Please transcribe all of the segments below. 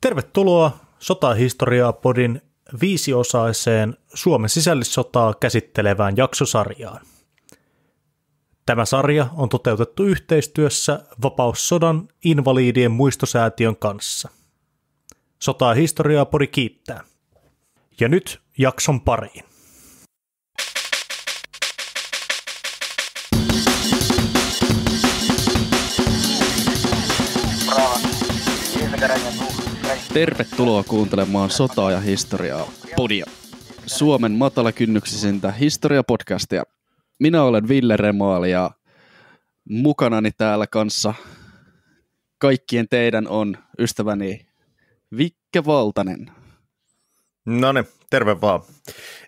Tervetuloa Sotahistoriaa podin viisiosaiseen Suomen sisällissotaa käsittelevään jaksosarjaan. Tämä sarja on toteutettu yhteistyössä Vapaussodan invaliidien muistosäätiön kanssa. Sotaa historiaa pori kiittää. Ja nyt jakson pariin. Tervetuloa kuuntelemaan Sotaa ja historiaa podia. Suomen matalakynnyksisintä historiapodcastia. Minä olen Ville Remaali ja mukanani täällä kanssa kaikkien teidän on ystäväni Vikke Valtanen. No niin, terve vaan.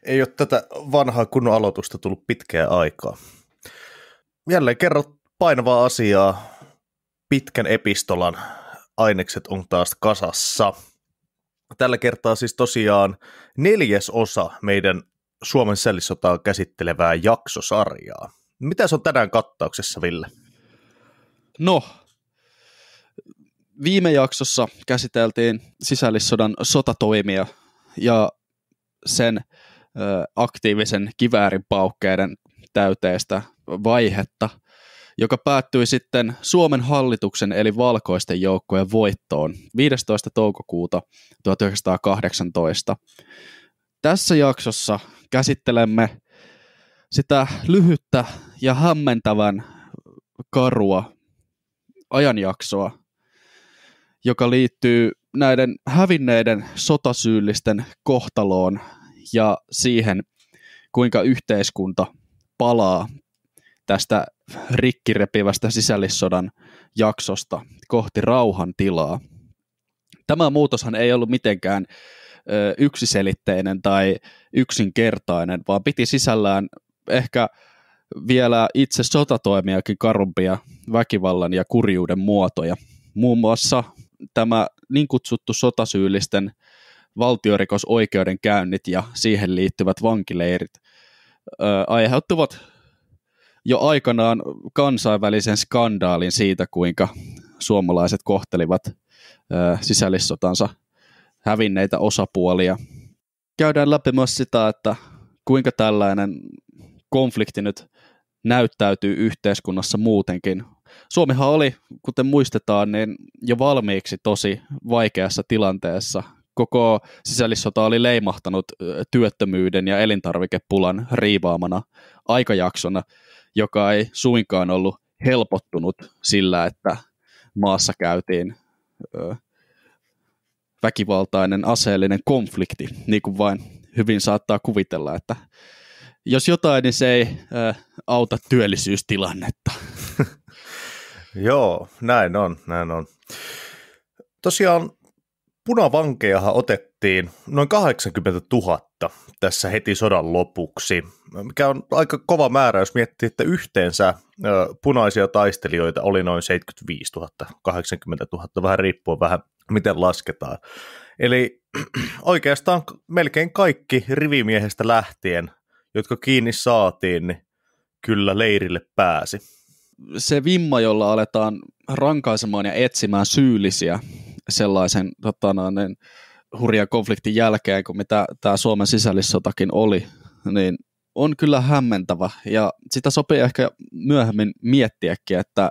Ei ole tätä vanhaa kunnon aloitusta tullut pitkään aikaa. Jälleen kerro painavaa asiaa pitkän epistolan ainekset on taas kasassa. Tällä kertaa siis tosiaan neljäs osa meidän Suomen sällissotaa käsittelevää jaksosarjaa. Mitä se on tänään kattauksessa, Ville? No, viime jaksossa käsiteltiin sisällissodan sotatoimia ja sen ö, aktiivisen paukkeiden täyteistä vaihetta – joka päättyi sitten Suomen hallituksen eli valkoisten joukkojen voittoon 15. toukokuuta 1918. Tässä jaksossa käsittelemme sitä lyhyttä ja hämmentävän karua ajanjaksoa, joka liittyy näiden hävinneiden sotasyyllisten kohtaloon ja siihen, kuinka yhteiskunta palaa tästä rikkirepivästä sisällissodan jaksosta kohti rauhan tilaa. Tämä muutoshan ei ollut mitenkään yksiselitteinen tai yksinkertainen, vaan piti sisällään ehkä vielä itse sotatoimiakin karumpia väkivallan ja kurjuuden muotoja. Muun muassa tämä niin kutsuttu sotasyyllisten valtiorikosoikeuden käynnit ja siihen liittyvät vankileirit ö, aiheuttivat jo aikanaan kansainvälisen skandaalin siitä, kuinka suomalaiset kohtelivat sisällissotansa hävinneitä osapuolia. Käydään läpi myös sitä, että kuinka tällainen konflikti nyt näyttäytyy yhteiskunnassa muutenkin. Suomihan oli, kuten muistetaan, niin jo valmiiksi tosi vaikeassa tilanteessa. Koko sisällissota oli leimahtanut työttömyyden ja elintarvikepulan riivaamana aikajaksona, joka ei suinkaan ollut helpottunut sillä, että maassa käytiin ö, väkivaltainen aseellinen konflikti, niin kuin vain hyvin saattaa kuvitella, että jos jotain, niin se ei ö, auta työllisyystilannetta. Joo, näin on, näin on. Tosiaan punavankejahan ote tapettiin noin 80 000 tässä heti sodan lopuksi, mikä on aika kova määrä, jos miettii, että yhteensä punaisia taistelijoita oli noin 75 000, 80 000, vähän riippuen vähän miten lasketaan. Eli oikeastaan melkein kaikki rivimiehestä lähtien, jotka kiinni saatiin, niin kyllä leirille pääsi. Se vimma, jolla aletaan rankaisemaan ja etsimään syyllisiä sellaisen tota, noin, hurjan konfliktin jälkeen, kun mitä tämä Suomen sisällissotakin oli, niin on kyllä hämmentävä ja sitä sopii ehkä myöhemmin miettiäkin, että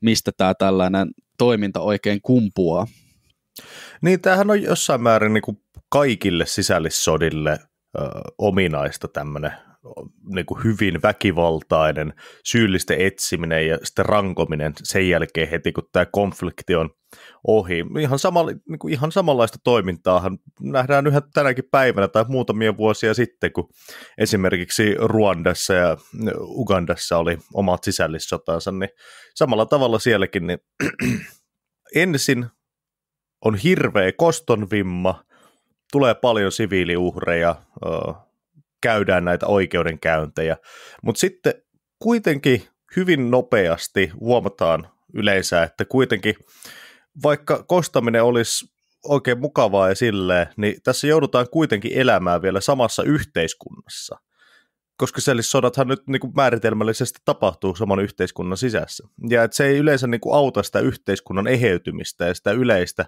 mistä tämä tällainen toiminta oikein kumpuaa. Niin, tämähän on jossain määrin niin kuin kaikille sisällissodille ö, ominaista tämmöinen niin kuin hyvin väkivaltainen syyllisten etsiminen ja sitten rankominen sen jälkeen heti, kun tämä konflikti on ohi. Ihan, sama, niin kuin ihan samanlaista toimintaahan nähdään yhä tänäkin päivänä tai muutamia vuosia sitten, kun esimerkiksi Ruandassa ja mm, Ugandassa oli omat sisällissotansa, niin samalla tavalla sielläkin niin ensin on hirveä kostonvimma, tulee paljon siviiliuhreja, käydään näitä oikeudenkäyntejä. Mutta sitten kuitenkin hyvin nopeasti huomataan yleensä, että kuitenkin vaikka kostaminen olisi oikein mukavaa ja silleen, niin tässä joudutaan kuitenkin elämään vielä samassa yhteiskunnassa. Koska sodathan nyt niin kuin määritelmällisesti tapahtuu saman yhteiskunnan sisässä. Ja et se ei yleensä niin kuin auta sitä yhteiskunnan eheytymistä ja sitä yleistä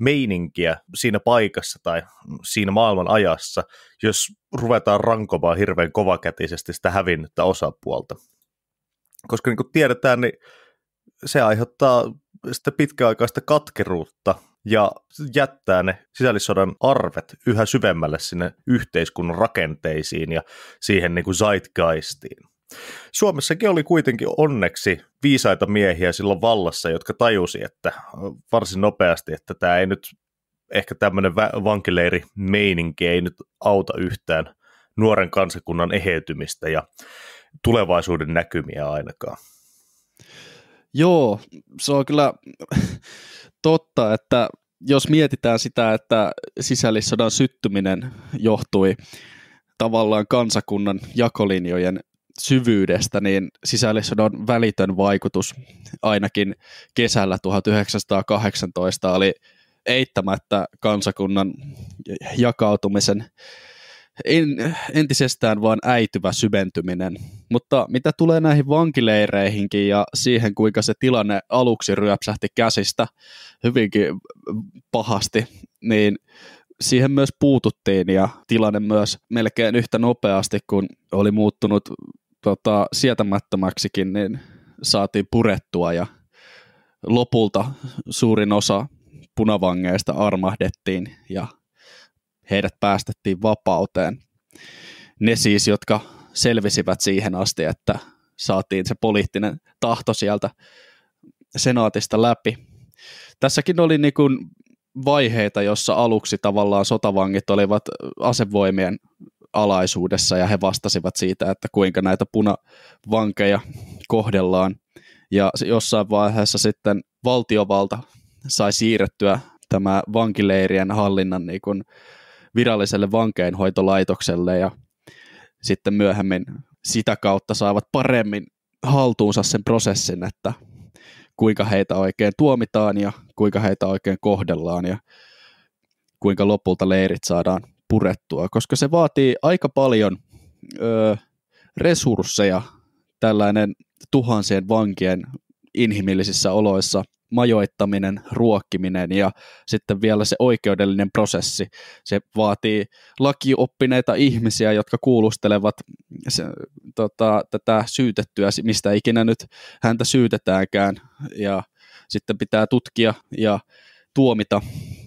meininkiä siinä paikassa tai siinä maailman ajassa, jos ruvetaan rankomaan hirveän kovakätisesti sitä hävinnyttä osapuolta. Koska niin kuin tiedetään, niin se aiheuttaa sitä pitkäaikaista katkeruutta ja jättää ne sisällissodan arvet yhä syvemmälle sinne yhteiskunnan rakenteisiin ja siihen niin kuin zeitgeistiin. Suomessakin oli kuitenkin onneksi viisaita miehiä silloin vallassa, jotka tajusi, että varsin nopeasti, että tämä ei nyt, ehkä tämmöinen vankileiri meininki ei nyt auta yhtään nuoren kansakunnan eheytymistä ja tulevaisuuden näkymiä ainakaan. Joo, se on kyllä totta, että jos mietitään sitä, että sisällissodan syttyminen johtui tavallaan kansakunnan jakolinjojen syvyydestä, niin sisällissodan välitön vaikutus ainakin kesällä 1918 oli eittämättä kansakunnan jakautumisen en, entisestään vaan äityvä syventyminen. Mutta mitä tulee näihin vankileireihinkin ja siihen, kuinka se tilanne aluksi ryöpsähti käsistä hyvinkin pahasti, niin siihen myös puututtiin ja tilanne myös melkein yhtä nopeasti, kun oli muuttunut tota, sietämättömäksikin niin saatiin purettua ja lopulta suurin osa punavangeista armahdettiin ja heidät päästettiin vapauteen. Ne siis, jotka selvisivät siihen asti, että saatiin se poliittinen tahto sieltä senaatista läpi. Tässäkin oli niin kuin vaiheita, jossa aluksi tavallaan sotavangit olivat asevoimien alaisuudessa ja he vastasivat siitä, että kuinka näitä punavankeja kohdellaan. Ja jossain vaiheessa sitten valtiovalta sai siirrettyä tämä vankileirien hallinnan niin kuin viralliselle vankeinhoitolaitokselle ja sitten myöhemmin sitä kautta saavat paremmin haltuunsa sen prosessin, että kuinka heitä oikein tuomitaan ja kuinka heitä oikein kohdellaan ja kuinka lopulta leirit saadaan purettua, koska se vaatii aika paljon ö, resursseja tällainen tuhansien vankien inhimillisissä oloissa majoittaminen, ruokkiminen ja sitten vielä se oikeudellinen prosessi. Se vaatii lakioppineita ihmisiä, jotka kuulustelevat se, tota, tätä syytettyä, mistä ikinä nyt häntä syytetäänkään ja sitten pitää tutkia ja tuomita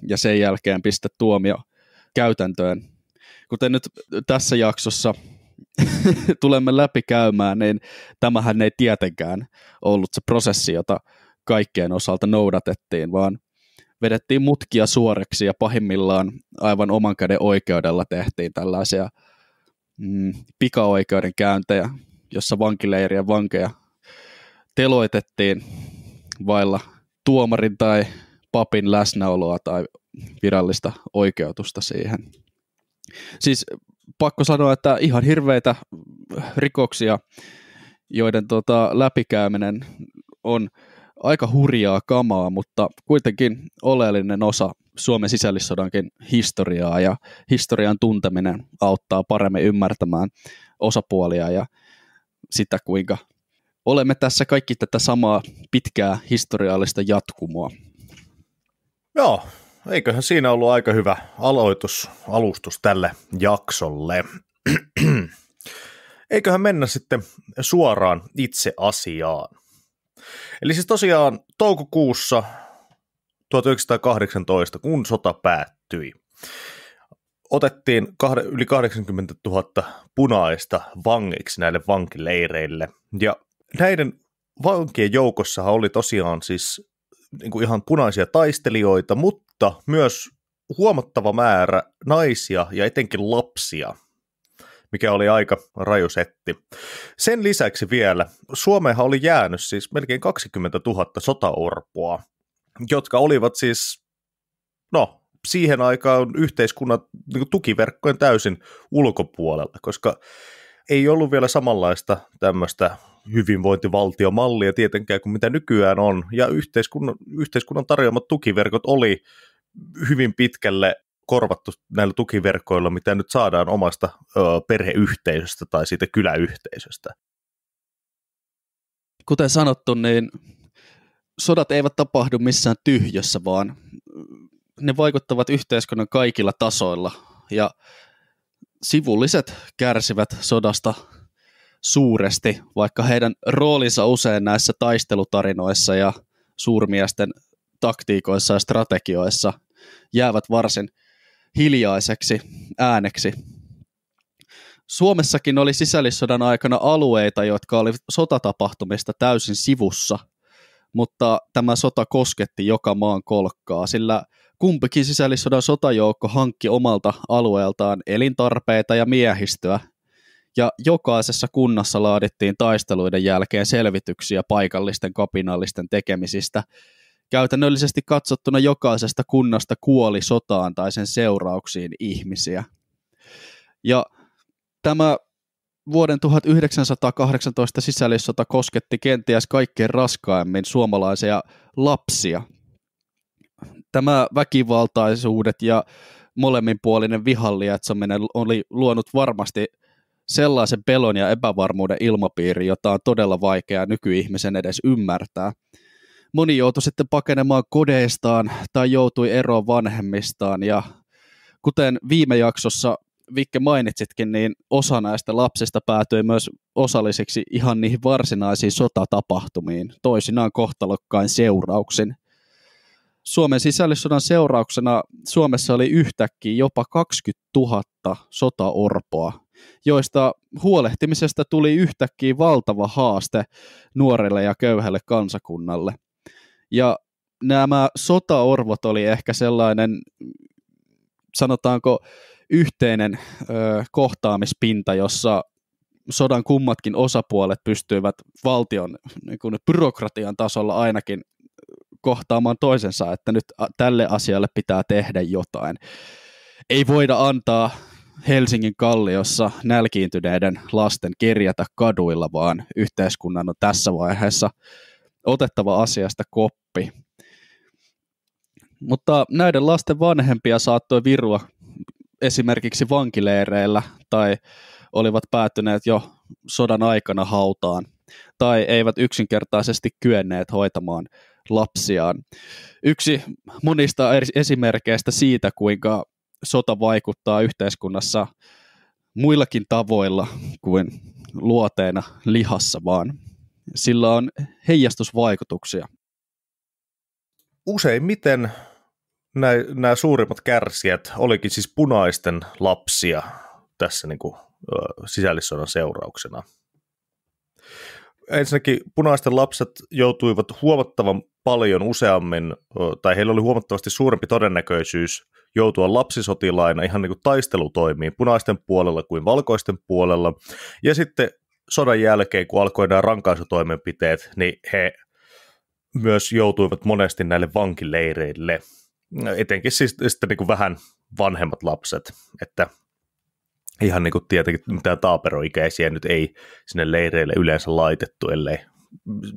ja sen jälkeen pistää tuomio käytäntöön. Kuten nyt tässä jaksossa tulemme läpi käymään, niin tämähän ei tietenkään ollut se prosessi, jota kaikkien osalta noudatettiin, vaan vedettiin mutkia suoreksi ja pahimmillaan aivan oman käden oikeudella tehtiin tällaisia mm, käyntejä, jossa vankileirien vankeja teloitettiin vailla tuomarin tai papin läsnäoloa tai virallista oikeutusta siihen. Siis pakko sanoa, että ihan hirveitä rikoksia, joiden tota, läpikäyminen on aika hurjaa kamaa, mutta kuitenkin oleellinen osa Suomen sisällissodankin historiaa ja historian tunteminen auttaa paremmin ymmärtämään osapuolia ja sitä, kuinka olemme tässä kaikki tätä samaa pitkää historiallista jatkumoa. Joo, eiköhän siinä ollut aika hyvä aloitus, alustus tälle jaksolle. eiköhän mennä sitten suoraan itse asiaan. Eli siis tosiaan toukokuussa 1918, kun sota päättyi, otettiin yli 80 000 punaista vangiksi näille vankileireille. Ja näiden vankien joukossahan oli tosiaan siis niin kuin ihan punaisia taistelijoita, mutta myös huomattava määrä naisia ja etenkin lapsia, mikä oli aika rajusetti. Sen lisäksi vielä, Suomeenhan oli jäänyt siis melkein 20 000 sotaorpoa, jotka olivat siis, no, siihen aikaan yhteiskunnan niin tukiverkkojen täysin ulkopuolella, koska ei ollut vielä samanlaista tämmöistä hyvinvointivaltiomallia tietenkään kuin mitä nykyään on. Ja yhteiskunnan, yhteiskunnan tarjoamat tukiverkot oli hyvin pitkälle korvattu näillä tukiverkoilla, mitä nyt saadaan omasta ö, perheyhteisöstä tai siitä kyläyhteisöstä. Kuten sanottu, niin sodat eivät tapahdu missään tyhjössä, vaan ne vaikuttavat yhteiskunnan kaikilla tasoilla. Ja sivulliset kärsivät sodasta suuresti, vaikka heidän roolinsa usein näissä taistelutarinoissa ja suurmiesten taktiikoissa ja strategioissa jäävät varsin hiljaiseksi ääneksi. Suomessakin oli sisällissodan aikana alueita, jotka olivat sotatapahtumista täysin sivussa, mutta tämä sota kosketti joka maan kolkkaa, sillä kumpikin sisällissodan sotajoukko hankki omalta alueeltaan elintarpeita ja miehistöä – ja jokaisessa kunnassa laadittiin taisteluiden jälkeen selvityksiä paikallisten kapinallisten tekemisistä. Käytännöllisesti katsottuna jokaisesta kunnasta kuoli sotaan tai sen seurauksiin ihmisiä. Ja tämä vuoden 1918 sisällissota kosketti kenties kaikkein raskaimmin suomalaisia lapsia. Tämä väkivaltaisuudet ja molemminpuolinen vihan lietsominen oli luonut varmasti – sellaisen pelon ja epävarmuuden ilmapiiri, jota on todella vaikea nykyihmisen edes ymmärtää. Moni joutui sitten pakenemaan kodeistaan tai joutui eroon vanhemmistaan ja kuten viime jaksossa Vikke mainitsitkin, niin osa näistä lapsista päätyi myös osallisiksi ihan niihin varsinaisiin sotatapahtumiin, toisinaan kohtalokkain seurauksin. Suomen sisällissodan seurauksena Suomessa oli yhtäkkiä jopa 20 000 sotaorpoa, joista huolehtimisesta tuli yhtäkkiä valtava haaste nuorelle ja köyhälle kansakunnalle. Ja nämä sotaorvot oli ehkä sellainen, sanotaanko, yhteinen ö, kohtaamispinta, jossa sodan kummatkin osapuolet pystyivät valtion niin kuin byrokratian tasolla ainakin kohtaamaan toisensa, että nyt tälle asialle pitää tehdä jotain. Ei voida antaa Helsingin kalliossa nälkiintyneiden lasten kerjätä kaduilla, vaan yhteiskunnan on tässä vaiheessa otettava asiasta koppi. Mutta näiden lasten vanhempia saattoi virua esimerkiksi vankileireillä tai olivat päätyneet jo sodan aikana hautaan tai eivät yksinkertaisesti kyenneet hoitamaan lapsiaan. Yksi monista esimerkkeistä siitä, kuinka sota vaikuttaa yhteiskunnassa muillakin tavoilla kuin luoteena lihassa, vaan sillä on heijastusvaikutuksia. Useimmiten nämä suurimmat kärsijät olikin siis punaisten lapsia tässä niin kuin, sisällissodan seurauksena. Ensinnäkin punaisten lapset joutuivat huomattavan paljon useammin, tai heillä oli huomattavasti suurempi todennäköisyys joutua lapsisotilaina ihan niin kuin taistelutoimiin punaisten puolella kuin valkoisten puolella. Ja sitten sodan jälkeen, kun alkoi nämä rankaisutoimenpiteet, niin he myös joutuivat monesti näille vankileireille, etenkin siis sitten niin kuin vähän vanhemmat lapset, että ihan niin kuin tietenkin mitään taaperoikäisiä nyt ei sinne leireille yleensä laitettu, ellei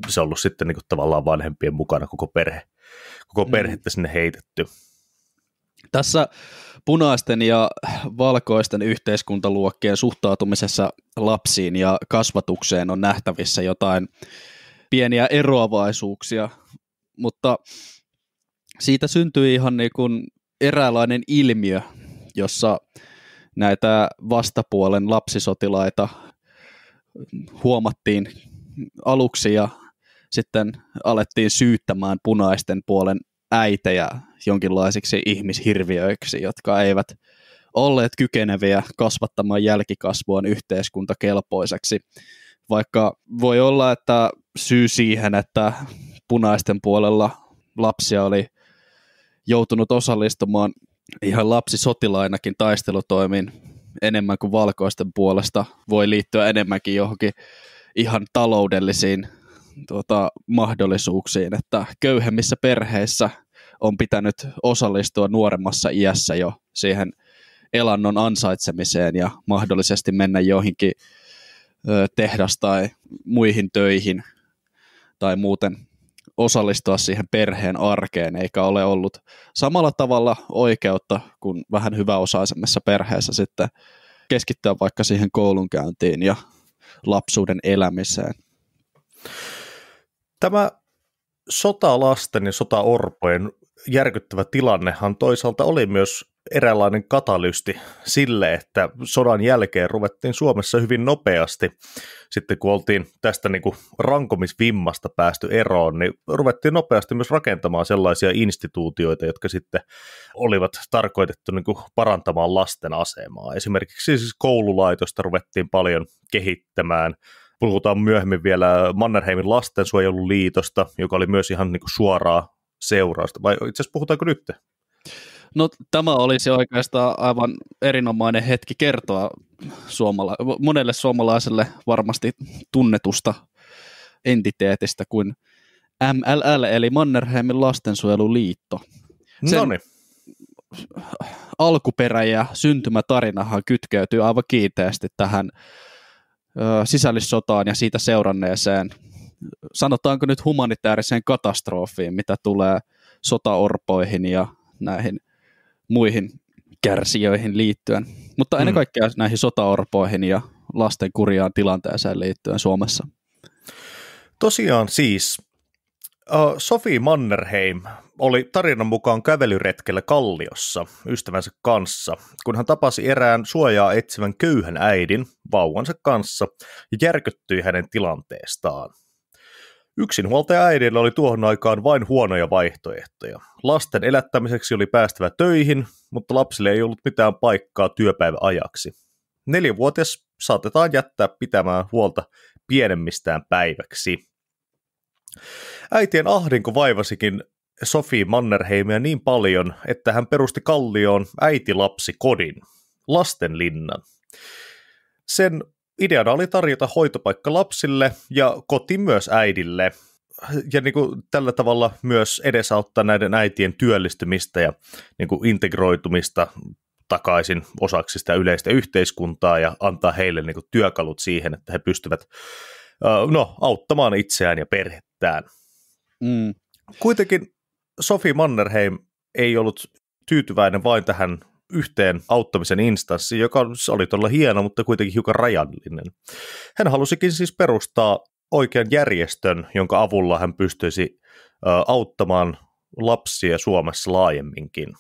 se ollut sitten niin kuin tavallaan vanhempien mukana koko perhe, koko mm. perhettä mm. sinne heitetty. Tässä punaisten ja valkoisten yhteiskuntaluokkien suhtautumisessa lapsiin ja kasvatukseen on nähtävissä jotain pieniä eroavaisuuksia, mutta siitä syntyi ihan niin kuin eräänlainen ilmiö, jossa näitä vastapuolen lapsisotilaita huomattiin aluksi ja sitten alettiin syyttämään punaisten puolen äitejä jonkinlaisiksi ihmishirviöiksi, jotka eivät olleet kykeneviä kasvattamaan jälkikasvuaan yhteiskuntakelpoiseksi. Vaikka voi olla, että syy siihen, että punaisten puolella lapsia oli joutunut osallistumaan ihan lapsisotilainakin taistelutoimiin enemmän kuin valkoisten puolesta, voi liittyä enemmänkin johonkin ihan taloudellisiin tuota, mahdollisuuksiin, että köyhemmissä perheissä – on pitänyt osallistua nuoremmassa iässä jo siihen elannon ansaitsemiseen ja mahdollisesti mennä joihinkin tehdas- tai muihin töihin tai muuten osallistua siihen perheen arkeen, eikä ole ollut samalla tavalla oikeutta kuin vähän hyväosaisemmassa perheessä sitten keskittyä vaikka siihen koulunkäyntiin ja lapsuuden elämiseen. Tämä sota lasten ja sota orpojen järkyttävä tilannehan toisaalta oli myös eräänlainen katalysti sille, että sodan jälkeen ruvettiin Suomessa hyvin nopeasti, sitten kun oltiin tästä niin kuin rankomisvimmasta päästy eroon, niin ruvettiin nopeasti myös rakentamaan sellaisia instituutioita, jotka sitten olivat tarkoitettu niin kuin parantamaan lasten asemaa. Esimerkiksi siis koululaitosta ruvettiin paljon kehittämään, puhutaan myöhemmin vielä Mannerheimin lastensuojeluliitosta, joka oli myös ihan niin kuin suoraa seurausta, vai itse asiassa puhutaanko nyt? No tämä olisi oikeastaan aivan erinomainen hetki kertoa suomala- monelle suomalaiselle varmasti tunnetusta entiteetistä kuin MLL, eli Mannerheimin lastensuojeluliitto. Sen Noniin. alkuperä ja syntymätarinahan kytkeytyy aivan kiinteästi tähän sisällissotaan ja siitä seuranneeseen sanotaanko nyt humanitaariseen katastrofiin, mitä tulee sotaorpoihin ja näihin muihin kärsijöihin liittyen, mutta ennen mm. kaikkea näihin sotaorpoihin ja lasten kurjaan tilanteeseen liittyen Suomessa. Tosiaan siis, Sofi Mannerheim oli tarinan mukaan kävelyretkellä Kalliossa ystävänsä kanssa, kun hän tapasi erään suojaa etsivän köyhän äidin vauvansa kanssa ja järkyttyi hänen tilanteestaan. Yksinhuoltaja-äidillä oli tuohon aikaan vain huonoja vaihtoehtoja. Lasten elättämiseksi oli päästävä töihin, mutta lapsille ei ollut mitään paikkaa työpäiväajaksi. Neljävuotias Nelivuotias saatetaan jättää pitämään huolta pienemmistään päiväksi. Äitien ahdinko vaivasikin Sophie Mannerheimia niin paljon, että hän perusti Kallioon lapsi kodin, lastenlinnan. Sen ideana oli tarjota hoitopaikka lapsille ja koti myös äidille. Ja niin kuin tällä tavalla myös edesauttaa näiden äitien työllistymistä ja niin kuin integroitumista takaisin osaksi sitä yleistä yhteiskuntaa ja antaa heille niin kuin työkalut siihen, että he pystyvät no, auttamaan itseään ja perhettään. Mm. Kuitenkin Sofi Mannerheim ei ollut tyytyväinen vain tähän yhteen auttamisen instanssi, joka oli todella hieno, mutta kuitenkin hiukan rajallinen. Hän halusikin siis perustaa oikean järjestön, jonka avulla hän pystyisi auttamaan lapsia Suomessa laajemminkin.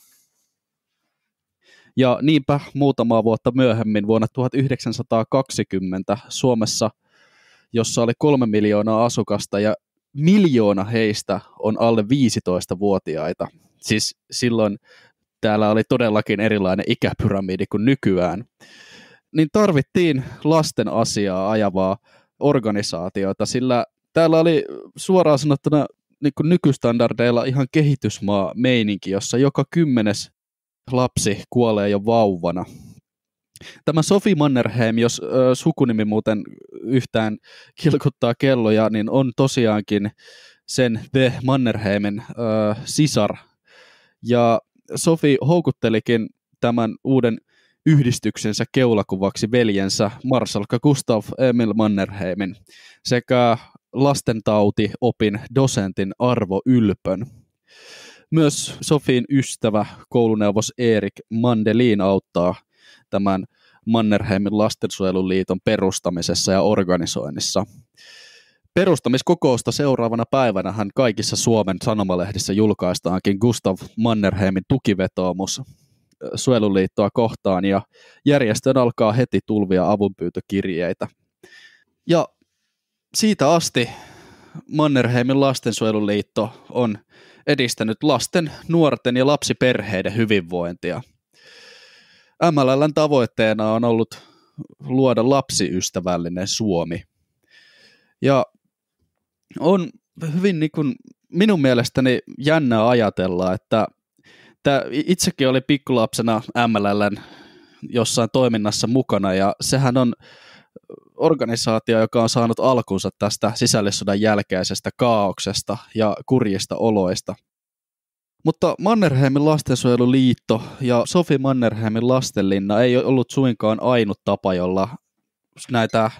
Ja niinpä muutamaa vuotta myöhemmin, vuonna 1920, Suomessa, jossa oli kolme miljoonaa asukasta ja miljoona heistä on alle 15-vuotiaita. Siis silloin täällä oli todellakin erilainen ikäpyramidi kuin nykyään, niin tarvittiin lasten asiaa ajavaa organisaatiota, sillä täällä oli suoraan sanottuna niin kuin nykystandardeilla ihan kehitysmaa meininki, jossa joka kymmenes lapsi kuolee jo vauvana. Tämä Sofi Mannerheim, jos ö, sukunimi muuten yhtään kilkuttaa kelloja, niin on tosiaankin sen The Mannerheimen ö, sisar. Ja Sofi houkuttelikin tämän uuden yhdistyksensä keulakuvaksi veljensä Marsalka Gustav Emil Mannerheimin sekä lastentautiopin dosentin Arvo Ylpön. Myös Sofiin ystävä, kouluneuvos Erik Mandelin auttaa tämän Mannerheimin lastensuojeluliiton perustamisessa ja organisoinnissa – Perustamiskokousta seuraavana päivänä hän kaikissa Suomen sanomalehdissä julkaistaankin Gustav Mannerheimin tukivetoomus Suojeluliittoa kohtaan ja järjestön alkaa heti tulvia avunpyytökirjeitä. Ja siitä asti Mannerheimin lastensuojeluliitto on edistänyt lasten, nuorten ja lapsiperheiden hyvinvointia. MLLn tavoitteena on ollut luoda lapsiystävällinen Suomi. Ja on hyvin niin kuin minun mielestäni jännää ajatella, että tämä itsekin oli pikkulapsena MLLn jossain toiminnassa mukana ja sehän on organisaatio, joka on saanut alkunsa tästä sisällissodan jälkeisestä kaauksesta ja kurjista oloista. Mutta Mannerheimin lastensuojeluliitto ja Sofi Mannerheimin lastenlinna ei ollut suinkaan ainut tapa, jolla näitä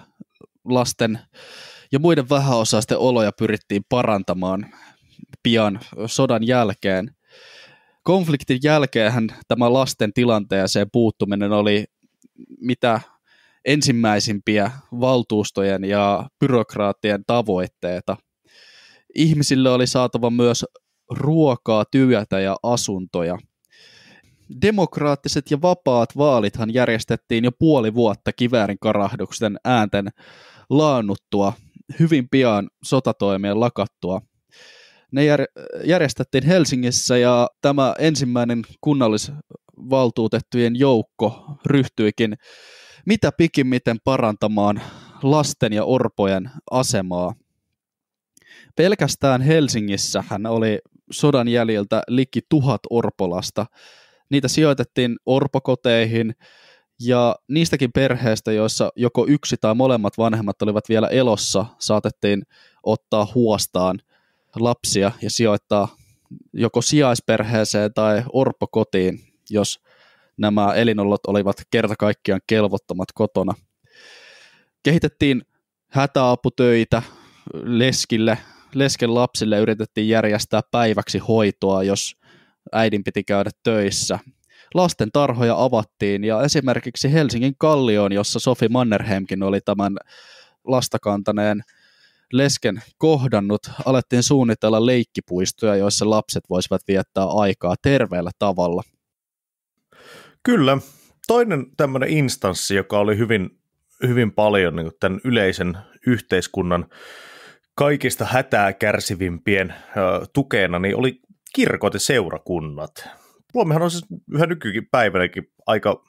lasten ja muiden vähäosaisten oloja pyrittiin parantamaan pian sodan jälkeen. Konfliktin jälkeen tämä lasten tilanteeseen puuttuminen oli mitä ensimmäisimpiä valtuustojen ja byrokraattien tavoitteita. Ihmisille oli saatava myös ruokaa, työtä ja asuntoja. Demokraattiset ja vapaat vaalithan järjestettiin jo puoli vuotta kiväärin karahduksen äänten laannuttua – hyvin pian sotatoimien lakattua. Ne jär- järjestettiin Helsingissä ja tämä ensimmäinen kunnallisvaltuutettujen joukko ryhtyikin mitä pikimmiten parantamaan lasten ja orpojen asemaa. Pelkästään Helsingissä hän oli sodan jäljiltä liki tuhat orpolasta. Niitä sijoitettiin orpokoteihin, ja niistäkin perheistä, joissa joko yksi tai molemmat vanhemmat olivat vielä elossa, saatettiin ottaa huostaan lapsia ja sijoittaa joko sijaisperheeseen tai orpokotiin, jos nämä elinolot olivat kerta kaikkiaan kelvottomat kotona. Kehitettiin hätäaputöitä leskille, lesken lapsille yritettiin järjestää päiväksi hoitoa, jos äidin piti käydä töissä – lasten tarhoja avattiin ja esimerkiksi Helsingin Kallioon, jossa Sofi Mannerheimkin oli tämän lastakantaneen lesken kohdannut, alettiin suunnitella leikkipuistoja, joissa lapset voisivat viettää aikaa terveellä tavalla. Kyllä. Toinen tämmöinen instanssi, joka oli hyvin, hyvin paljon niin tämän yleisen yhteiskunnan kaikista hätää kärsivimpien ö, tukena, niin oli kirkot ja seurakunnat. Suomihan on siis yhä nykykin aika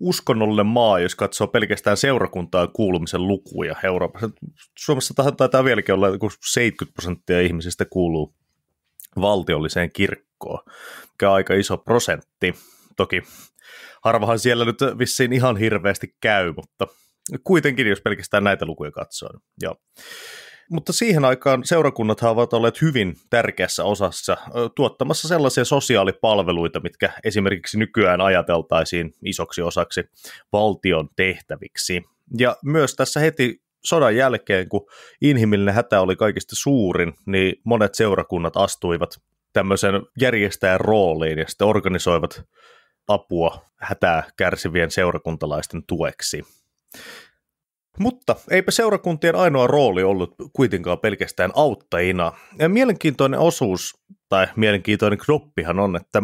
uskonnollinen maa, jos katsoo pelkästään seurakuntaa kuulumisen lukuja Euroopassa. Suomessa taitaa vieläkin olla 70 prosenttia ihmisistä kuuluu valtiolliseen kirkkoon, mikä on aika iso prosentti. Toki harvahan siellä nyt vissiin ihan hirveästi käy, mutta kuitenkin jos pelkästään näitä lukuja katsoo. Joo mutta siihen aikaan seurakunnat ovat olleet hyvin tärkeässä osassa tuottamassa sellaisia sosiaalipalveluita, mitkä esimerkiksi nykyään ajateltaisiin isoksi osaksi valtion tehtäviksi. Ja myös tässä heti sodan jälkeen, kun inhimillinen hätä oli kaikista suurin, niin monet seurakunnat astuivat tämmöisen järjestäjän rooliin ja sitten organisoivat apua hätää kärsivien seurakuntalaisten tueksi. Mutta eipä seurakuntien ainoa rooli ollut kuitenkaan pelkästään auttajina. Ja mielenkiintoinen osuus, tai mielenkiintoinen knoppihan on, että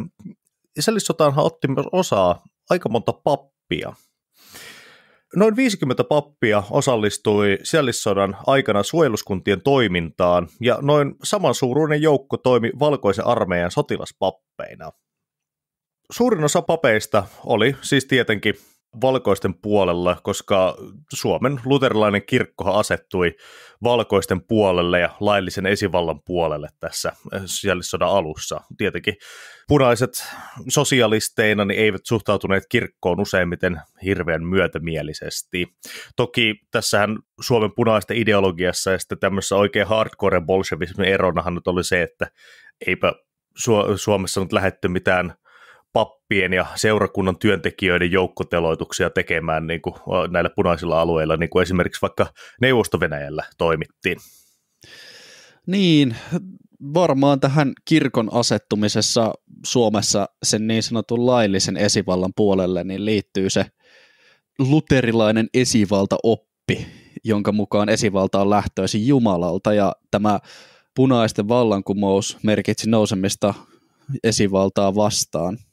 isällissotaanhan otti myös osaa aika monta pappia. Noin 50 pappia osallistui sisällissodan aikana suojeluskuntien toimintaan, ja noin samansuuruinen joukko toimi valkoisen armeijan sotilaspappeina. Suurin osa papeista oli siis tietenkin valkoisten puolella, koska Suomen luterilainen kirkkohan asettui valkoisten puolelle ja laillisen esivallan puolelle tässä eh, sisällissodan alussa. Tietenkin punaiset sosialisteina niin eivät suhtautuneet kirkkoon useimmiten hirveän myötämielisesti. Toki tässähän Suomen punaisten ideologiassa ja sitten tämmöisessä oikein hardcore bolshevismin eronahan nyt oli se, että eipä Suomessa nyt lähetty mitään – pappien ja seurakunnan työntekijöiden joukkoteloituksia tekemään niin kuin näillä punaisilla alueilla, niin kuin esimerkiksi vaikka neuvosto toimittiin. Niin, varmaan tähän kirkon asettumisessa Suomessa sen niin sanotun laillisen esivallan puolelle niin liittyy se luterilainen esivaltaoppi, jonka mukaan esivalta on lähtöisin Jumalalta ja tämä punaisten vallankumous merkitsi nousemista esivaltaa vastaan –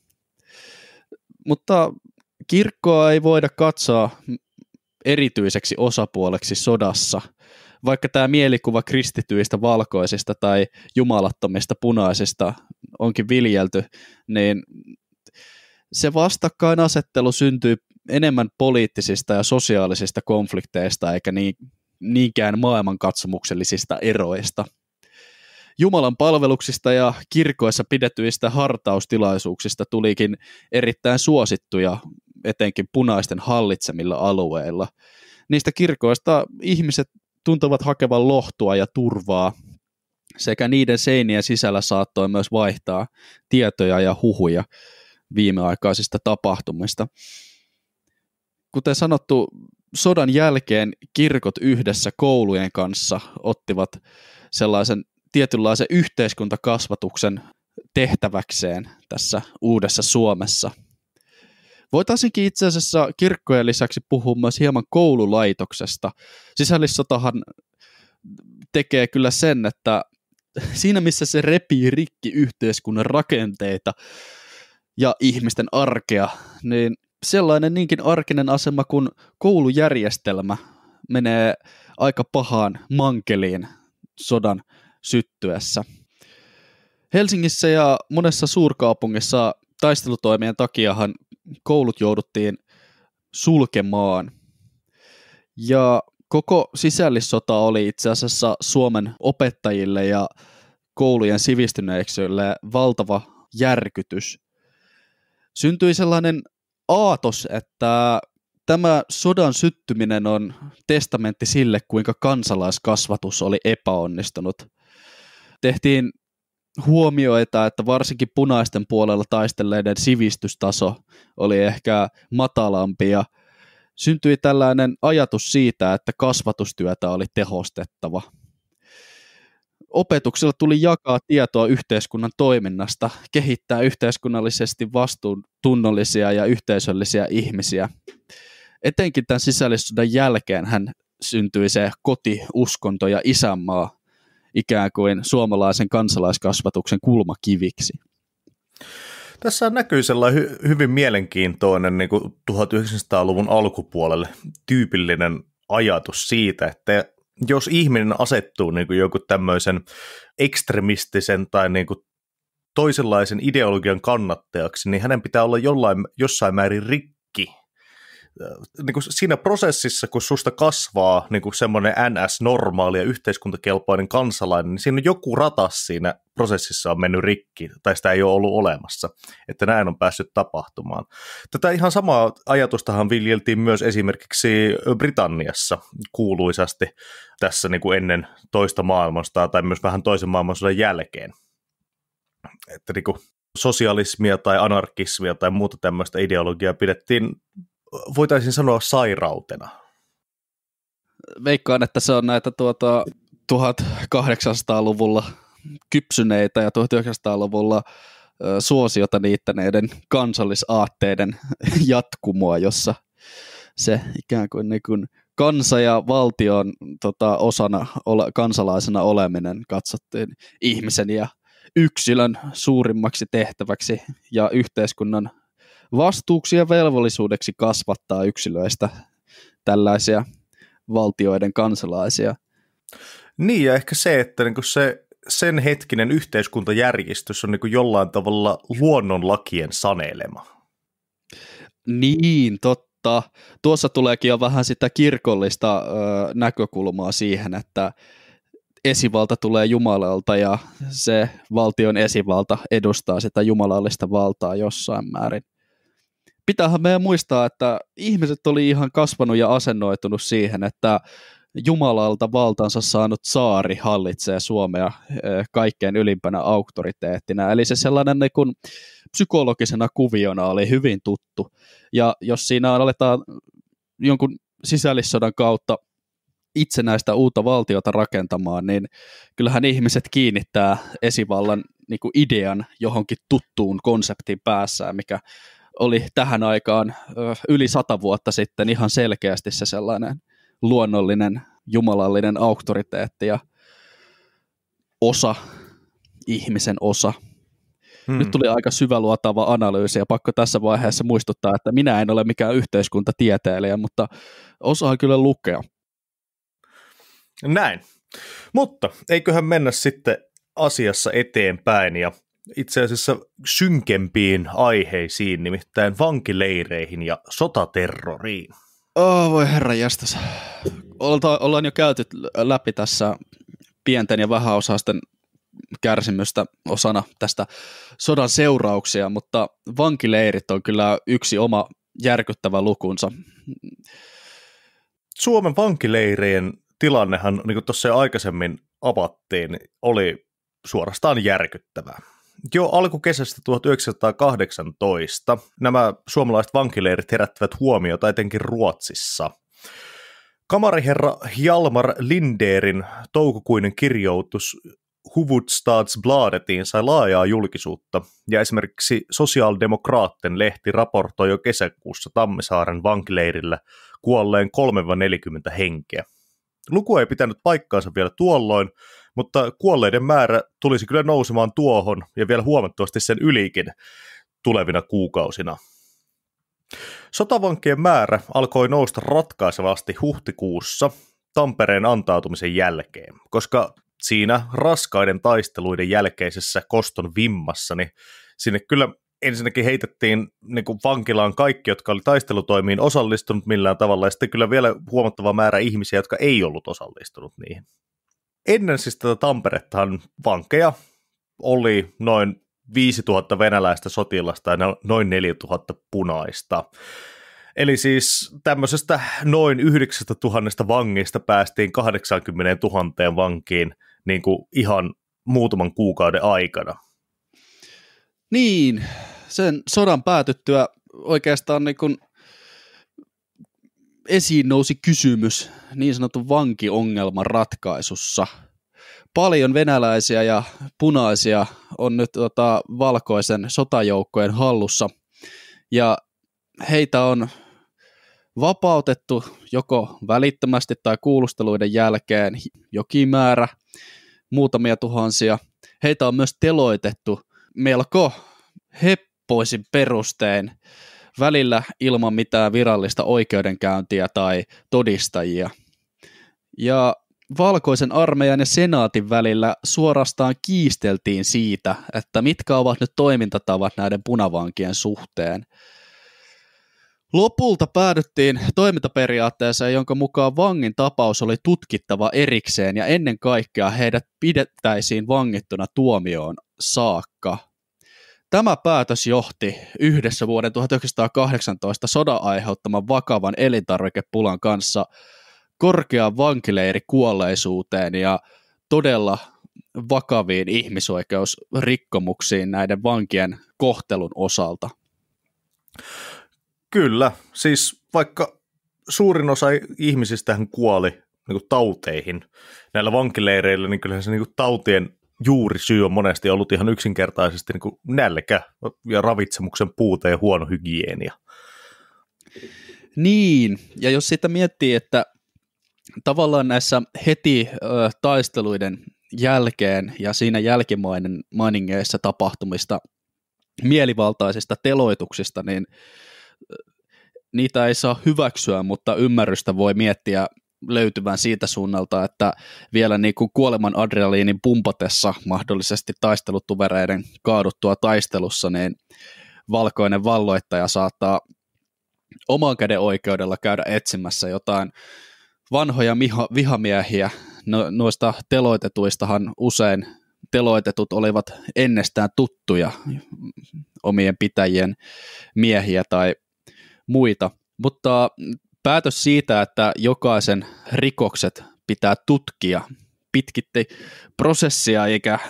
mutta kirkkoa ei voida katsoa erityiseksi osapuoleksi sodassa, vaikka tämä mielikuva kristityistä valkoisista tai jumalattomista punaisista onkin viljelty, niin se vastakkainasettelu syntyy enemmän poliittisista ja sosiaalisista konflikteista eikä niin, niinkään maailmankatsomuksellisista eroista. Jumalan palveluksista ja kirkoissa pidettyistä hartaustilaisuuksista tulikin erittäin suosittuja etenkin punaisten hallitsemilla alueilla. Niistä kirkoista ihmiset tuntuvat hakevan lohtua ja turvaa sekä niiden seinien sisällä saattoi myös vaihtaa tietoja ja huhuja viimeaikaisista tapahtumista. Kuten sanottu, sodan jälkeen kirkot yhdessä koulujen kanssa ottivat sellaisen tietynlaisen yhteiskuntakasvatuksen tehtäväkseen tässä uudessa Suomessa. Voitaisinkin itse asiassa kirkkojen lisäksi puhua myös hieman koululaitoksesta. Sisällissotahan tekee kyllä sen, että siinä missä se repii rikki yhteiskunnan rakenteita ja ihmisten arkea, niin sellainen niinkin arkinen asema kuin koulujärjestelmä menee aika pahaan mankeliin sodan syttyessä. Helsingissä ja monessa suurkaupungissa taistelutoimien takiahan koulut jouduttiin sulkemaan. Ja koko sisällissota oli itse asiassa Suomen opettajille ja koulujen sivistyneeksiölle valtava järkytys. Syntyi sellainen aatos, että tämä sodan syttyminen on testamentti sille, kuinka kansalaiskasvatus oli epäonnistunut tehtiin huomioita, että varsinkin punaisten puolella taistelleiden sivistystaso oli ehkä matalampi ja syntyi tällainen ajatus siitä, että kasvatustyötä oli tehostettava. Opetuksella tuli jakaa tietoa yhteiskunnan toiminnasta, kehittää yhteiskunnallisesti vastuuntunnollisia ja yhteisöllisiä ihmisiä. Etenkin tämän sisällissodan jälkeen hän syntyi se koti, uskonto ja isänmaa ikään kuin suomalaisen kansalaiskasvatuksen kulmakiviksi. Tässä näkyy sellainen hy- hyvin mielenkiintoinen niin 1900-luvun alkupuolelle tyypillinen ajatus siitä, että jos ihminen asettuu niin kuin joku tämmöisen ekstremistisen tai niin kuin toisenlaisen ideologian kannattajaksi, niin hänen pitää olla jollain, jossain määrin rik- niin kuin siinä prosessissa, kun susta kasvaa niin kuin semmoinen NS-normaali ja yhteiskuntakelpoinen kansalainen, niin siinä on joku ratas siinä prosessissa on mennyt rikki, tai sitä ei ole ollut olemassa, että näin on päässyt tapahtumaan. Tätä ihan samaa ajatustahan viljeltiin myös esimerkiksi Britanniassa kuuluisasti tässä niin kuin ennen toista maailmasta tai myös vähän toisen maailmansodan jälkeen. Että niin kuin sosialismia tai anarkismia tai muuta tämmöistä ideologiaa pidettiin voitaisiin sanoa sairautena? Veikkaan, että se on näitä tuota 1800-luvulla kypsyneitä ja 1900-luvulla suosiota niittäneiden kansallisaatteiden jatkumoa, jossa se ikään kuin, niin kuin kansa ja valtion tota, osana, ole, kansalaisena oleminen katsottiin ihmisen ja yksilön suurimmaksi tehtäväksi ja yhteiskunnan vastuuksia velvollisuudeksi kasvattaa yksilöistä tällaisia valtioiden kansalaisia. Niin, ja ehkä se, että niin se sen hetkinen yhteiskuntajärjestys on niin jollain tavalla luonnonlakien sanelema. Niin, totta. Tuossa tuleekin jo vähän sitä kirkollista ö, näkökulmaa siihen, että esivalta tulee Jumalalta ja se valtion esivalta edustaa sitä jumalallista valtaa jossain määrin pitäähän meidän muistaa, että ihmiset oli ihan kasvanut ja asennoitunut siihen, että Jumalalta valtansa saanut saari hallitsee Suomea eh, kaikkein ylimpänä auktoriteettina. Eli se sellainen niin kuin psykologisena kuviona oli hyvin tuttu. Ja jos siinä aletaan jonkun sisällissodan kautta itsenäistä uutta valtiota rakentamaan, niin kyllähän ihmiset kiinnittää esivallan niin kuin idean johonkin tuttuun konseptiin päässään, mikä oli tähän aikaan yli sata vuotta sitten ihan selkeästi se sellainen luonnollinen, jumalallinen auktoriteetti ja osa, ihmisen osa. Hmm. Nyt tuli aika syväluotava analyysi ja pakko tässä vaiheessa muistuttaa, että minä en ole mikään yhteiskuntatieteilijä, mutta osaan kyllä lukea. Näin. Mutta eiköhän mennä sitten asiassa eteenpäin ja itse asiassa synkempiin aiheisiin, nimittäin vankileireihin ja sotaterroriin. Oh, voi herra jästäs. ollaan jo käyty läpi tässä pienten ja vähäosaisten kärsimystä osana tästä sodan seurauksia, mutta vankileirit on kyllä yksi oma järkyttävä lukunsa. Suomen vankileirien tilannehan, niin kuin tuossa aikaisemmin avattiin, oli suorastaan järkyttävää. Jo alkukesästä 1918 nämä suomalaiset vankileirit herättävät huomiota etenkin Ruotsissa. Kamariherra Hjalmar Linderin toukokuinen kirjoitus Huvudstadsbladetiin sai laajaa julkisuutta, ja esimerkiksi sosiaalidemokraatten lehti raportoi jo kesäkuussa Tammisaaren vankileirillä kuolleen 3-40 henkeä. Luku ei pitänyt paikkaansa vielä tuolloin, mutta kuolleiden määrä tulisi kyllä nousemaan tuohon ja vielä huomattavasti sen ylikin tulevina kuukausina. Sotavankien määrä alkoi nousta ratkaisevasti huhtikuussa Tampereen antautumisen jälkeen, koska siinä raskaiden taisteluiden jälkeisessä koston vimmassa, niin sinne kyllä ensinnäkin heitettiin niin kuin vankilaan kaikki, jotka oli taistelutoimiin osallistunut millään tavalla, ja sitten kyllä vielä huomattava määrä ihmisiä, jotka ei ollut osallistunut niihin. Ennen siis tätä Tamperettahan vankeja oli noin 5000 venäläistä sotilasta ja noin 4000 punaista. Eli siis tämmöisestä noin 9000 vangista päästiin 80 000 vankiin niin kuin ihan muutaman kuukauden aikana. Niin, sen sodan päätyttyä oikeastaan niin kun esiin nousi kysymys niin sanotun vankiongelman ratkaisussa. Paljon venäläisiä ja punaisia on nyt tota, valkoisen sotajoukkojen hallussa ja heitä on vapautettu joko välittömästi tai kuulusteluiden jälkeen jokin määrä, muutamia tuhansia. Heitä on myös teloitettu melko heppoisin perustein välillä ilman mitään virallista oikeudenkäyntiä tai todistajia. Ja valkoisen armeijan ja senaatin välillä suorastaan kiisteltiin siitä, että mitkä ovat nyt toimintatavat näiden punavankien suhteen. Lopulta päädyttiin toimintaperiaatteeseen, jonka mukaan vangin tapaus oli tutkittava erikseen ja ennen kaikkea heidät pidettäisiin vangittuna tuomioon saakka. Tämä päätös johti yhdessä vuoden 1918 sodan aiheuttaman vakavan elintarvikepulan kanssa vankileiri kuolleisuuteen ja todella vakaviin ihmisoikeusrikkomuksiin näiden vankien kohtelun osalta. Kyllä, siis vaikka suurin osa ihmisistä kuoli niin kuin tauteihin näillä vankileireillä, niin kyllähän se niin kuin tautien juuri syy on monesti ollut ihan yksinkertaisesti niin kuin nälkä ja ravitsemuksen puute ja huono hygienia. Niin, ja jos sitä miettii, että tavallaan näissä heti ö, taisteluiden jälkeen ja siinä mainingeissa tapahtumista mielivaltaisista teloituksista, niin niitä ei saa hyväksyä, mutta ymmärrystä voi miettiä löytyvän siitä suunnalta, että vielä niin kuin kuoleman adrenaliinin pumpatessa mahdollisesti taistelutuvereiden kaaduttua taistelussa, niin valkoinen valloittaja saattaa oman käden oikeudella käydä etsimässä jotain vanhoja miha, vihamiehiä. No, noista teloitetuistahan usein teloitetut olivat ennestään tuttuja omien pitäjien miehiä tai muita. Mutta Päätös siitä, että jokaisen rikokset pitää tutkia, pitkitti prosessia eikä äh,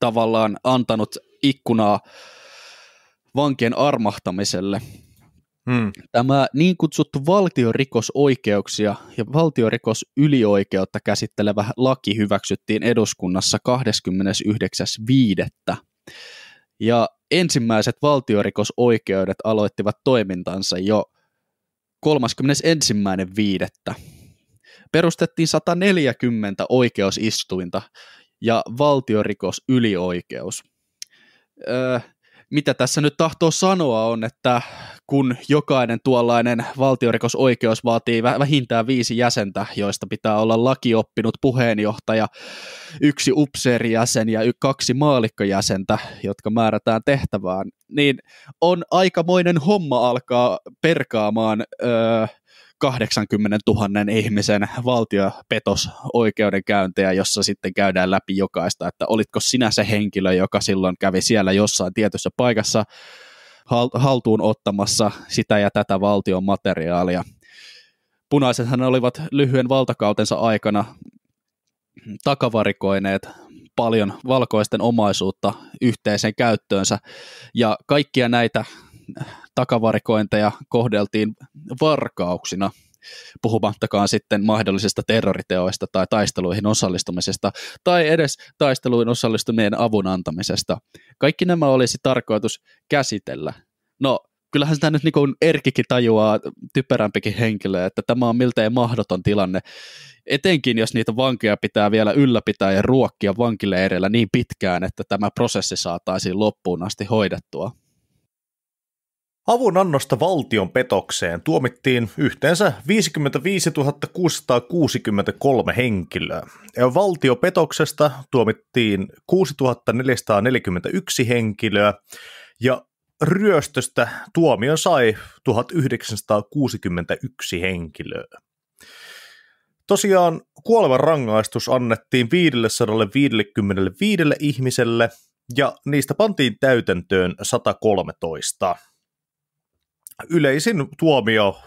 tavallaan antanut ikkunaa vankien armahtamiselle. Hmm. Tämä niin kutsuttu valtiorikosoikeuksia ja valtiorikosylioikeutta käsittelevä laki hyväksyttiin eduskunnassa 29.5. Ja ensimmäiset valtiorikosoikeudet aloittivat toimintansa jo 31.5. Perustettiin 140 oikeusistuinta ja valtiorikos ylioikeus. Öö, mitä tässä nyt tahtoo sanoa on, että kun jokainen tuollainen valtiorikosoikeus vaatii vähintään viisi jäsentä, joista pitää olla lakioppinut puheenjohtaja, yksi upseerijäsen ja kaksi maalikkojäsentä, jotka määrätään tehtävään, niin on aikamoinen homma alkaa perkaamaan öö, 80 000 ihmisen valtiopetosoikeudenkäyntejä, jossa sitten käydään läpi jokaista, että olitko sinä se henkilö, joka silloin kävi siellä jossain tietyssä paikassa haltuun ottamassa sitä ja tätä valtion materiaalia. Punaisethan olivat lyhyen valtakautensa aikana takavarikoineet paljon valkoisten omaisuutta yhteiseen käyttöönsä ja kaikkia näitä takavarikointeja kohdeltiin varkauksina, puhumattakaan sitten mahdollisista terroriteoista tai taisteluihin osallistumisesta tai edes taisteluihin osallistumien avun antamisesta. Kaikki nämä olisi tarkoitus käsitellä. No, kyllähän sitä nyt niin kuin Erkikin tajuaa typerämpikin henkilö, että tämä on miltei mahdoton tilanne, etenkin jos niitä vankeja pitää vielä ylläpitää ja ruokkia vankileireillä niin pitkään, että tämä prosessi saataisiin loppuun asti hoidettua. Avunannosta valtion petokseen tuomittiin yhteensä 55 663 henkilöä. Ja valtiopetoksesta tuomittiin 441 henkilöä ja ryöstöstä tuomion sai 1961 henkilöä. Tosiaan kuolevan rangaistus annettiin 555 ihmiselle ja niistä pantiin täytäntöön 113 yleisin tuomio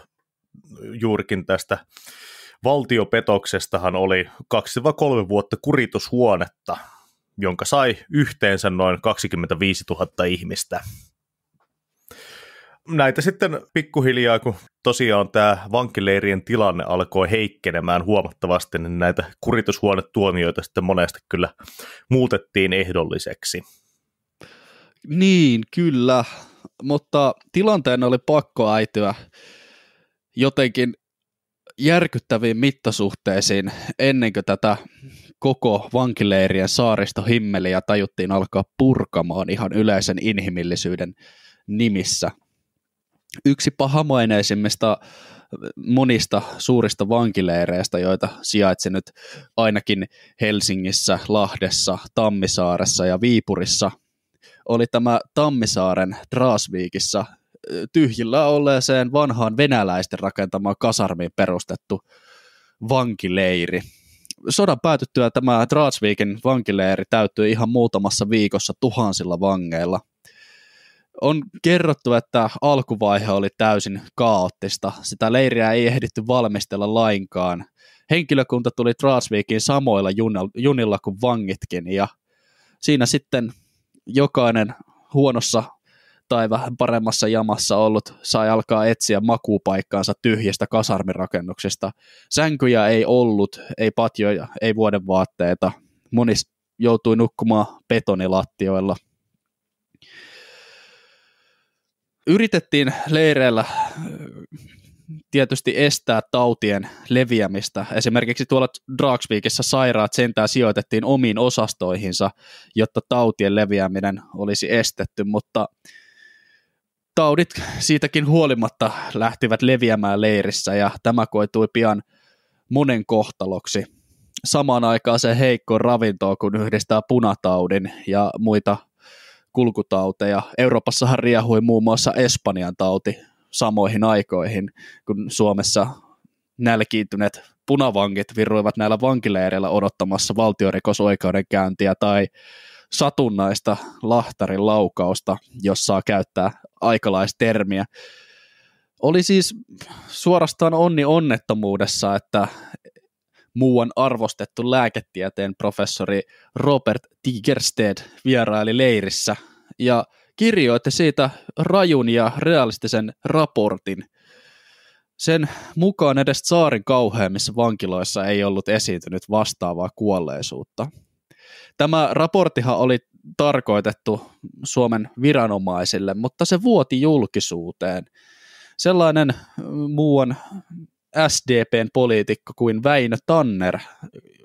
juurikin tästä valtiopetoksestahan oli 2-3 vuotta kuritushuonetta, jonka sai yhteensä noin 25 000 ihmistä. Näitä sitten pikkuhiljaa, kun tosiaan tämä vankileirien tilanne alkoi heikkenemään huomattavasti, niin näitä kuritushuonetuomioita sitten monesti kyllä muutettiin ehdolliseksi. Niin, kyllä mutta tilanteen oli pakko äityä jotenkin järkyttäviin mittasuhteisiin ennen kuin tätä koko vankileirien saaristohimmeliä tajuttiin alkaa purkamaan ihan yleisen inhimillisyyden nimissä. Yksi pahamaineisimmista monista suurista vankileireistä, joita sijaitsi nyt ainakin Helsingissä, Lahdessa, Tammisaaressa ja Viipurissa – oli tämä Tammisaaren Draasviikissa tyhjillä olleeseen vanhaan venäläisten rakentamaan kasarmiin perustettu vankileiri. Sodan päätyttyä tämä Draasviikin vankileiri täyttyi ihan muutamassa viikossa tuhansilla vangeilla. On kerrottu, että alkuvaihe oli täysin kaoottista. Sitä leiriä ei ehditty valmistella lainkaan. Henkilökunta tuli Draasviikiin samoilla junilla kuin vangitkin ja siinä sitten jokainen huonossa tai vähän paremmassa jamassa ollut sai alkaa etsiä makuupaikkaansa tyhjistä kasarmirakennuksista. Sänkyjä ei ollut, ei patjoja, ei vuodenvaatteita. Moni joutui nukkumaan betonilattioilla. Yritettiin leireillä tietysti estää tautien leviämistä. Esimerkiksi tuolla Dragsvikissa sairaat sentään sijoitettiin omiin osastoihinsa, jotta tautien leviäminen olisi estetty, mutta taudit siitäkin huolimatta lähtivät leviämään leirissä ja tämä koitui pian monen kohtaloksi. Samaan aikaan se heikko ravintoa, kun yhdistää punataudin ja muita kulkutauteja. Euroopassahan riehui muun muassa Espanjan tauti samoihin aikoihin, kun Suomessa nälkiintyneet punavankit virruivat näillä vankileireillä odottamassa valtiorikosoikeuden käyntiä tai satunnaista lahtarin laukausta, jos saa käyttää aikalaistermiä. Oli siis suorastaan onni onnettomuudessa, että muuan arvostettu lääketieteen professori Robert Tigersted vieraili leirissä ja – kirjoitte siitä rajun ja realistisen raportin. Sen mukaan edes saarin kauheimmissa vankiloissa ei ollut esiintynyt vastaavaa kuolleisuutta. Tämä raporttihan oli tarkoitettu Suomen viranomaisille, mutta se vuoti julkisuuteen. Sellainen mm, muuan SDPn poliitikko kuin Väinö Tanner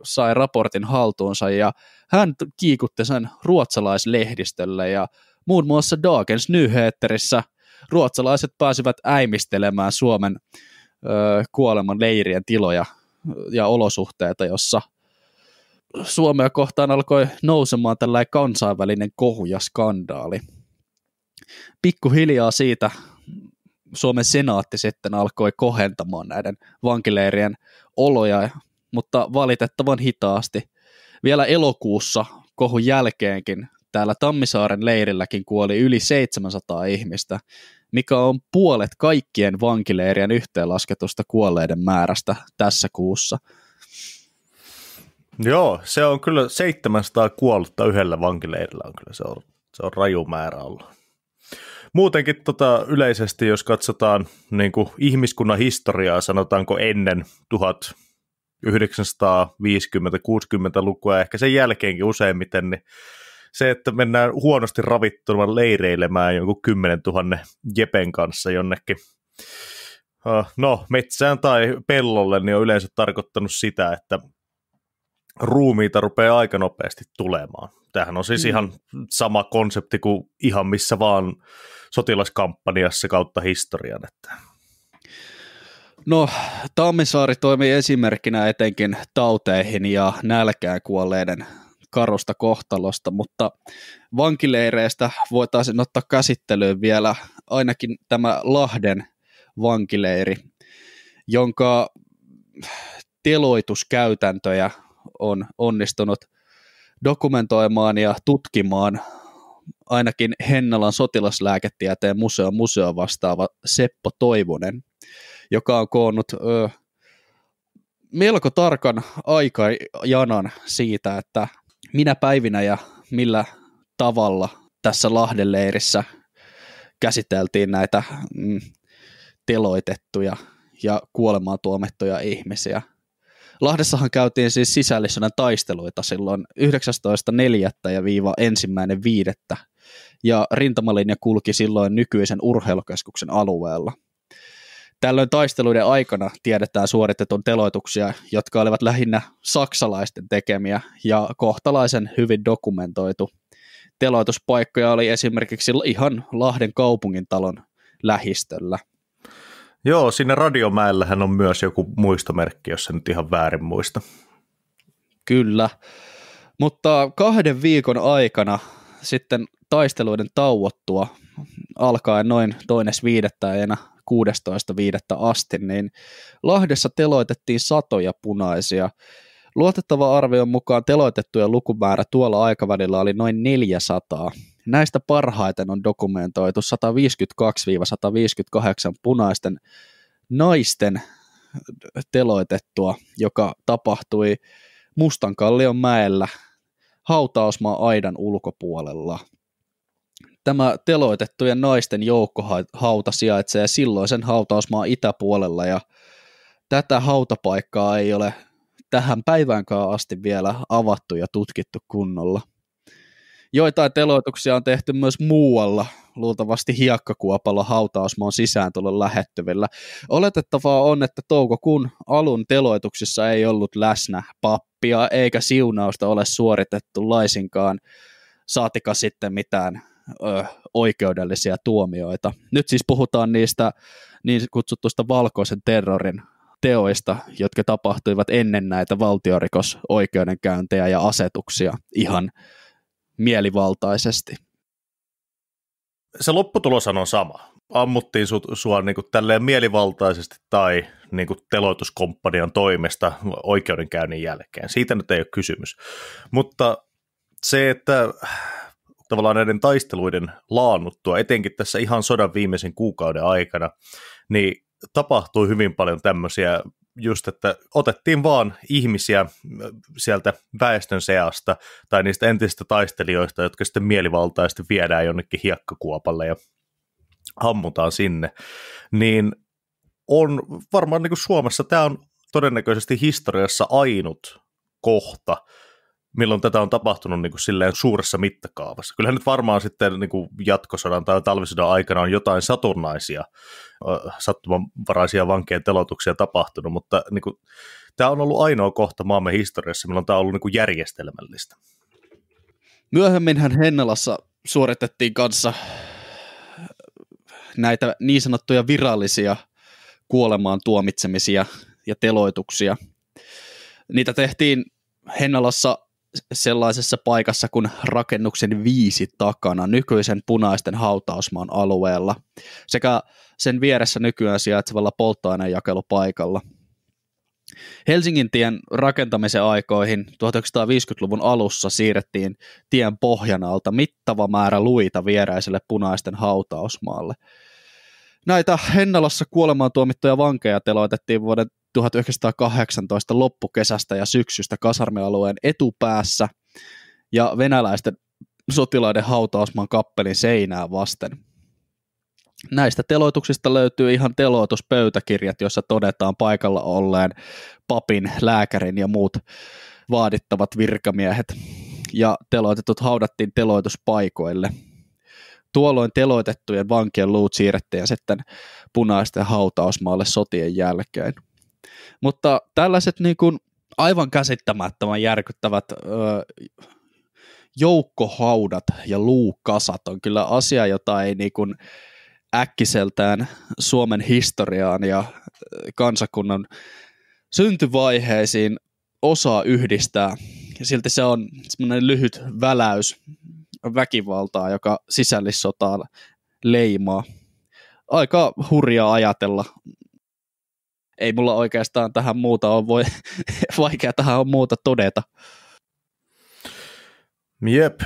sai raportin haltuunsa ja hän kiikutti sen ruotsalaislehdistölle ja Muun muassa Dagens Nyheterissä ruotsalaiset pääsivät äimistelemään Suomen ö, kuoleman leirien tiloja ja olosuhteita, jossa Suomea kohtaan alkoi nousemaan tällainen kansainvälinen kohu ja skandaali. Pikkuhiljaa siitä Suomen senaatti sitten alkoi kohentamaan näiden vankileirien oloja, mutta valitettavan hitaasti. Vielä elokuussa kohun jälkeenkin täällä Tammisaaren leirilläkin kuoli yli 700 ihmistä, mikä on puolet kaikkien vankileirien yhteenlasketusta kuolleiden määrästä tässä kuussa. Joo, se on kyllä 700 kuollutta yhdellä vankileirillä on kyllä, se on, se on raju määrä ollut. Muutenkin tota, yleisesti, jos katsotaan niin kuin ihmiskunnan historiaa, sanotaanko ennen 1950-60-lukua, ehkä sen jälkeenkin useimmiten, niin se, että mennään huonosti ravittuna leireilemään jonkun 10 000 jepen kanssa jonnekin äh, no, metsään tai pellolle, niin on yleensä tarkoittanut sitä, että ruumiita rupeaa aika nopeasti tulemaan. Tämähän on siis mm. ihan sama konsepti kuin ihan missä vaan sotilaskampanjassa kautta historian. Että. No, Tammisaari toimii esimerkkinä etenkin tauteihin ja nälkään kuolleiden karusta kohtalosta, mutta vankileireistä voitaisiin ottaa käsittelyyn vielä ainakin tämä Lahden vankileiri, jonka teloituskäytäntöjä on onnistunut dokumentoimaan ja tutkimaan ainakin Hennalan sotilaslääketieteen museon museo vastaava Seppo Toivonen, joka on koonnut ö, melko tarkan aikajanan siitä, että minä päivinä ja millä tavalla tässä Lahden leirissä käsiteltiin näitä mm, teloitettuja ja kuolemaan tuomettuja ihmisiä. Lahdessahan käytiin siis sisällissona taisteluita silloin 19.4. ja viiva ensimmäinen viidettä, ja rintamalinja kulki silloin nykyisen urheilukeskuksen alueella – Tällöin taisteluiden aikana tiedetään suoritetun teloituksia, jotka olivat lähinnä saksalaisten tekemiä ja kohtalaisen hyvin dokumentoitu. Teloituspaikkoja oli esimerkiksi ihan Lahden kaupungintalon lähistöllä. Joo, siinä Radiomäellähän on myös joku muistomerkki, jos en nyt ihan väärin muista. Kyllä, mutta kahden viikon aikana sitten taisteluiden tauottua alkaen noin toines viidettä 16.5. asti, niin Lahdessa teloitettiin satoja punaisia. Luotettava arvion mukaan teloitettuja lukumäärä tuolla aikavälillä oli noin 400. Näistä parhaiten on dokumentoitu 152-158 punaisten naisten teloitettua, joka tapahtui Mustankallion mäellä hautausmaa aidan ulkopuolella. Tämä teloitettujen naisten joukkohauta sijaitsee silloisen hautausmaan itäpuolella ja tätä hautapaikkaa ei ole tähän päiväänkaan asti vielä avattu ja tutkittu kunnolla. Joitain teloituksia on tehty myös muualla, luultavasti hiekkakuopalla hautausmaan tullut lähettyvillä. Oletettavaa on, että toukokuun alun teloituksissa ei ollut läsnä pappia eikä siunausta ole suoritettu laisinkaan, saatika sitten mitään ö, oikeudellisia tuomioita. Nyt siis puhutaan niistä niin kutsutusta valkoisen terrorin teoista, jotka tapahtuivat ennen näitä valtiorikosoikeudenkäyntejä ja asetuksia ihan mielivaltaisesti. Se lopputulos on sama. Ammuttiin sut, sua niin kuin tälleen mielivaltaisesti tai niin kuin teloituskomppanian toimesta oikeudenkäynnin jälkeen. Siitä nyt ei ole kysymys. Mutta se, että tavallaan näiden taisteluiden laannuttua, etenkin tässä ihan sodan viimeisen kuukauden aikana, niin tapahtui hyvin paljon tämmöisiä just, että otettiin vaan ihmisiä äh, sieltä väestön seasta tai niistä entisistä taistelijoista, jotka sitten mielivaltaisesti viedään jonnekin hiekkakuopalle ja hammutaan sinne, niin on varmaan niin kuin Suomessa tämä on todennäköisesti historiassa ainut kohta, milloin tätä on tapahtunut niin kuin silleen suuressa mittakaavassa. Kyllähän nyt varmaan sitten niin kuin jatkosodan tai talvisodan aikana on jotain satunnaisia sattumanvaraisia vankeen telotuksia tapahtunut, mutta niin kuin, tämä on ollut ainoa kohta maamme historiassa, milloin tämä on ollut niin kuin järjestelmällistä. Myöhemminhän Hennalassa suoritettiin kanssa näitä niin sanottuja virallisia kuolemaan tuomitsemisia ja teloituksia. Niitä tehtiin Hennalassa sellaisessa paikassa kuin rakennuksen viisi takana nykyisen punaisten hautausmaan alueella sekä sen vieressä nykyään sijaitsevalla polttoainejakelupaikalla. Helsingin tien rakentamisen aikoihin 1950-luvun alussa siirrettiin tien pohjan alta mittava määrä luita vieräiselle punaisten hautausmaalle. Näitä Hennalassa kuolemaan tuomittuja vankeja teloitettiin vuoden 1918 loppukesästä ja syksystä kasarmialueen etupäässä ja venäläisten sotilaiden hautausmaan kappelin seinää vasten. Näistä teloituksista löytyy ihan teloituspöytäkirjat, joissa todetaan paikalla olleen papin, lääkärin ja muut vaadittavat virkamiehet. Ja teloitetut haudattiin teloituspaikoille. Tuolloin teloitettujen vankien luut siirrettiin sitten punaisten hautausmaalle sotien jälkeen. Mutta tällaiset niin kuin aivan käsittämättömän järkyttävät öö, joukkohaudat ja luukasat on kyllä asia, jota ei niin kuin äkkiseltään Suomen historiaan ja kansakunnan syntyvaiheisiin osaa yhdistää. Ja silti se on semmoinen lyhyt väläys väkivaltaa, joka sisällissotaa leimaa. Aika hurjaa ajatella, ei mulla oikeastaan tähän muuta ole voi, vaikea tähän on muuta todeta. Jep.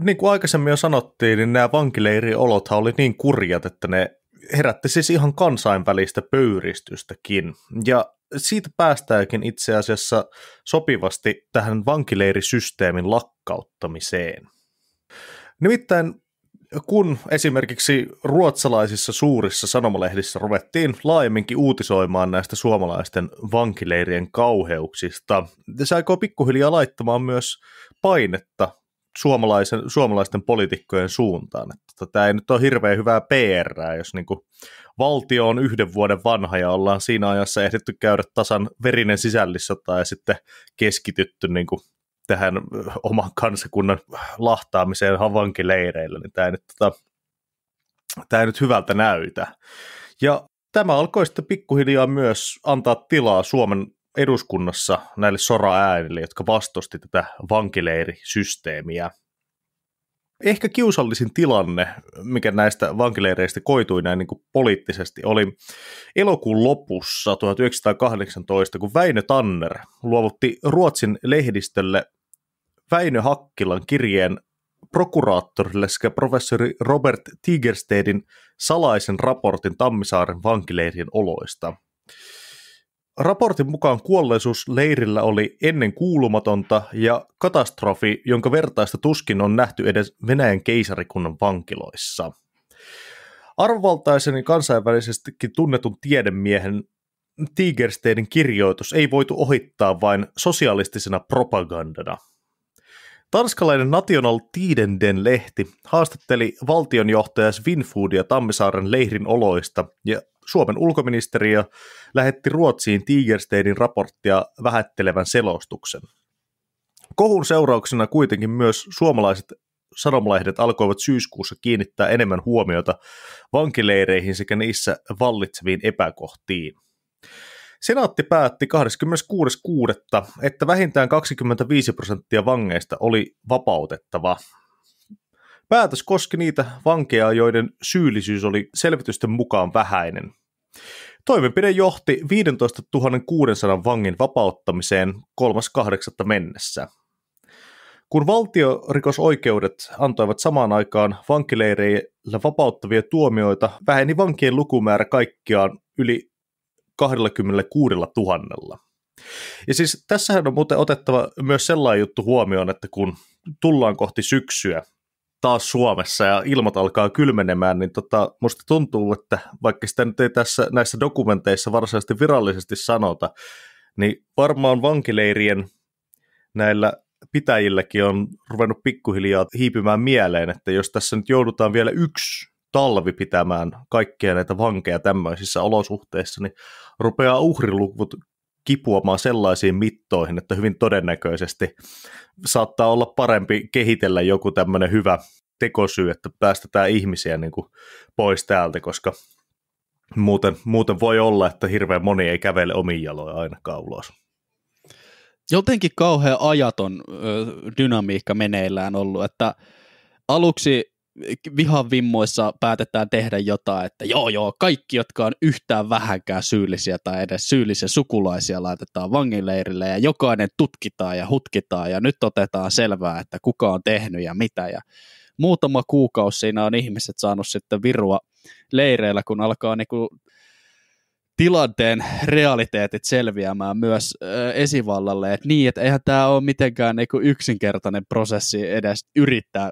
Niin kuin aikaisemmin jo sanottiin, niin nämä vankileiriolothan oli niin kurjat, että ne herätti siis ihan kansainvälistä pöyristystäkin. Ja siitä päästäänkin itse asiassa sopivasti tähän vankileirisysteemin lakkauttamiseen. Nimittäin kun esimerkiksi ruotsalaisissa suurissa sanomalehdissä ruvettiin laajemminkin uutisoimaan näistä suomalaisten vankileirien kauheuksista, se aikoo pikkuhiljaa laittamaan myös painetta suomalaisen, suomalaisten poliitikkojen suuntaan. Että tota, tämä ei nyt ole hirveän hyvää PR, jos niin valtio on yhden vuoden vanha ja ollaan siinä ajassa ehditty käydä tasan verinen sisällissota ja sitten keskitytty niin kuin tähän oman kansakunnan lahtaamiseen havankileireillä, niin tämä ei nyt, tota, tämä ei nyt hyvältä näytä. Ja tämä alkoi sitten pikkuhiljaa myös antaa tilaa Suomen eduskunnassa näille sora-äänille, jotka vastusti tätä vankileirisysteemiä ehkä kiusallisin tilanne, mikä näistä vankileireistä koitui näin niin kuin poliittisesti, oli elokuun lopussa 1918, kun Väinö Tanner luovutti Ruotsin lehdistölle Väinö Hakkilan kirjeen prokuraattorille sekä professori Robert Tigerstedin salaisen raportin Tammisaaren vankileirien oloista. Raportin mukaan kuolleisuus leirillä oli ennen kuulumatonta ja katastrofi, jonka vertaista tuskin on nähty edes Venäjän keisarikunnan vankiloissa. Arvovaltaisen ja kansainvälisestikin tunnetun tiedemiehen Tigersteinin kirjoitus ei voitu ohittaa vain sosialistisena propagandana. Tanskalainen National Tidenden lehti haastatteli valtionjohtaja Svinfoodia Tammisaaren leirin oloista ja Suomen ulkoministeriö lähetti Ruotsiin Tigersteinin raporttia vähättelevän selostuksen. Kohun seurauksena kuitenkin myös suomalaiset sanomalehdet alkoivat syyskuussa kiinnittää enemmän huomiota vankileireihin sekä niissä vallitseviin epäkohtiin. Senaatti päätti 26.6., että vähintään 25 prosenttia vangeista oli vapautettava. Päätös koski niitä vankeja, joiden syyllisyys oli selvitysten mukaan vähäinen. Toimenpide johti 15 600 vangin vapauttamiseen 3.8. mennessä. Kun valtiorikosoikeudet antoivat samaan aikaan vankileireillä vapauttavia tuomioita, väheni vankien lukumäärä kaikkiaan yli 26 000. Ja siis tässähän on muuten otettava myös sellainen juttu huomioon, että kun tullaan kohti syksyä, taas Suomessa ja ilmat alkaa kylmenemään, niin tota, musta tuntuu, että vaikka sitä nyt ei tässä näissä dokumenteissa varsinaisesti virallisesti sanota, niin varmaan vankileirien näillä pitäjilläkin on ruvennut pikkuhiljaa hiipymään mieleen, että jos tässä nyt joudutaan vielä yksi talvi pitämään kaikkia näitä vankeja tämmöisissä olosuhteissa, niin rupeaa uhriluvut kipuamaan sellaisiin mittoihin, että hyvin todennäköisesti saattaa olla parempi kehitellä joku tämmöinen hyvä tekosyy, että päästetään ihmisiä niin kuin pois täältä, koska muuten, muuten voi olla, että hirveän moni ei kävele omiin jaloin aina ulos. Jotenkin kauhean ajaton dynamiikka meneillään ollut, että aluksi vihavimmoissa päätetään tehdä jotain, että joo joo, kaikki, jotka on yhtään vähänkään syyllisiä tai edes syyllisiä sukulaisia laitetaan vangileirille ja jokainen tutkitaan ja hutkitaan ja nyt otetaan selvää, että kuka on tehnyt ja mitä ja muutama kuukausi siinä on ihmiset saanut sitten virua leireillä, kun alkaa niinku tilanteen realiteetit selviämään myös ö, esivallalle, että niin, että eihän tämä ole mitenkään niinku yksinkertainen prosessi edes yrittää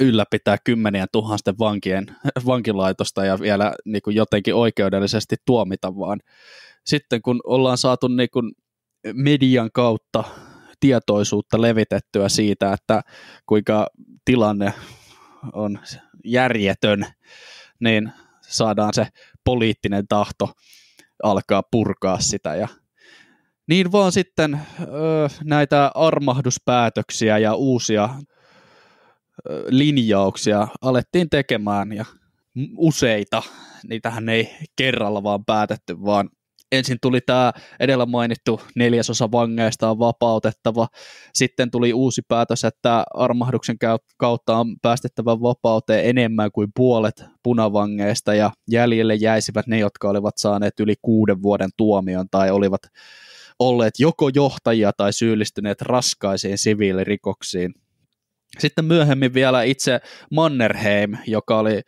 ylläpitää kymmenien tuhansten vankien vankilaitosta ja vielä niin kuin jotenkin oikeudellisesti tuomita, vaan sitten kun ollaan saatu niin kuin median kautta tietoisuutta levitettyä siitä, että kuinka tilanne on järjetön, niin saadaan se poliittinen tahto alkaa purkaa sitä ja niin vaan sitten ö, näitä armahduspäätöksiä ja uusia linjauksia alettiin tekemään ja useita, niitähän ei kerralla vaan päätetty, vaan ensin tuli tämä edellä mainittu neljäsosa vangeista on vapautettava, sitten tuli uusi päätös, että armahduksen kautta on päästettävä vapauteen enemmän kuin puolet punavangeista ja jäljelle jäisivät ne, jotka olivat saaneet yli kuuden vuoden tuomion tai olivat olleet joko johtajia tai syyllistyneet raskaisiin siviilirikoksiin – sitten myöhemmin vielä itse Mannerheim, joka oli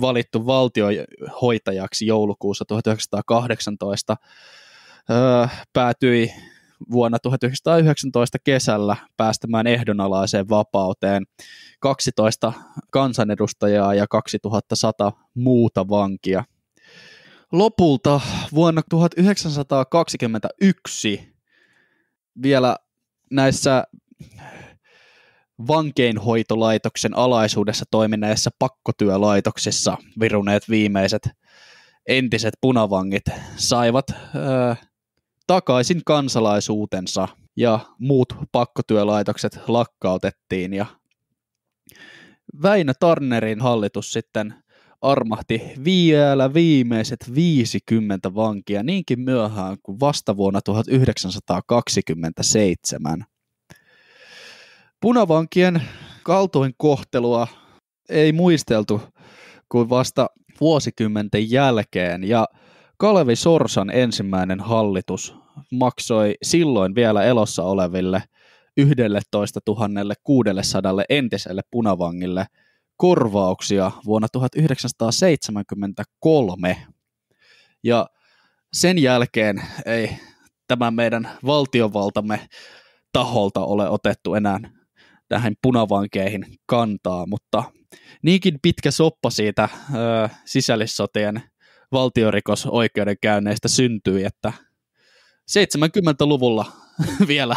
valittu valtiohoitajaksi joulukuussa 1918, öö, päätyi vuonna 1919 kesällä päästämään ehdonalaiseen vapauteen 12 kansanedustajaa ja 2100 muuta vankia. Lopulta vuonna 1921 vielä näissä vankeinhoitolaitoksen alaisuudessa toimineessa pakkotyölaitoksessa viruneet viimeiset entiset punavangit saivat ö, öö, takaisin kansalaisuutensa ja muut pakkotyölaitokset lakkautettiin ja Väinö Tarnerin hallitus sitten armahti vielä viimeiset 50 vankia niinkin myöhään kuin vasta vuonna 1927. Punavankien kaltoinkohtelua ei muisteltu kuin vasta vuosikymmenten jälkeen ja Kalevi Sorsan ensimmäinen hallitus maksoi silloin vielä elossa oleville 11 600 entiselle punavangille korvauksia vuonna 1973. Ja sen jälkeen ei tämä meidän valtiovaltamme taholta ole otettu enää tähän punavankeihin kantaa, mutta niinkin pitkä soppa siitä ö, sisällissotien valtiorikosoikeudenkäynneistä syntyi, että 70-luvulla vielä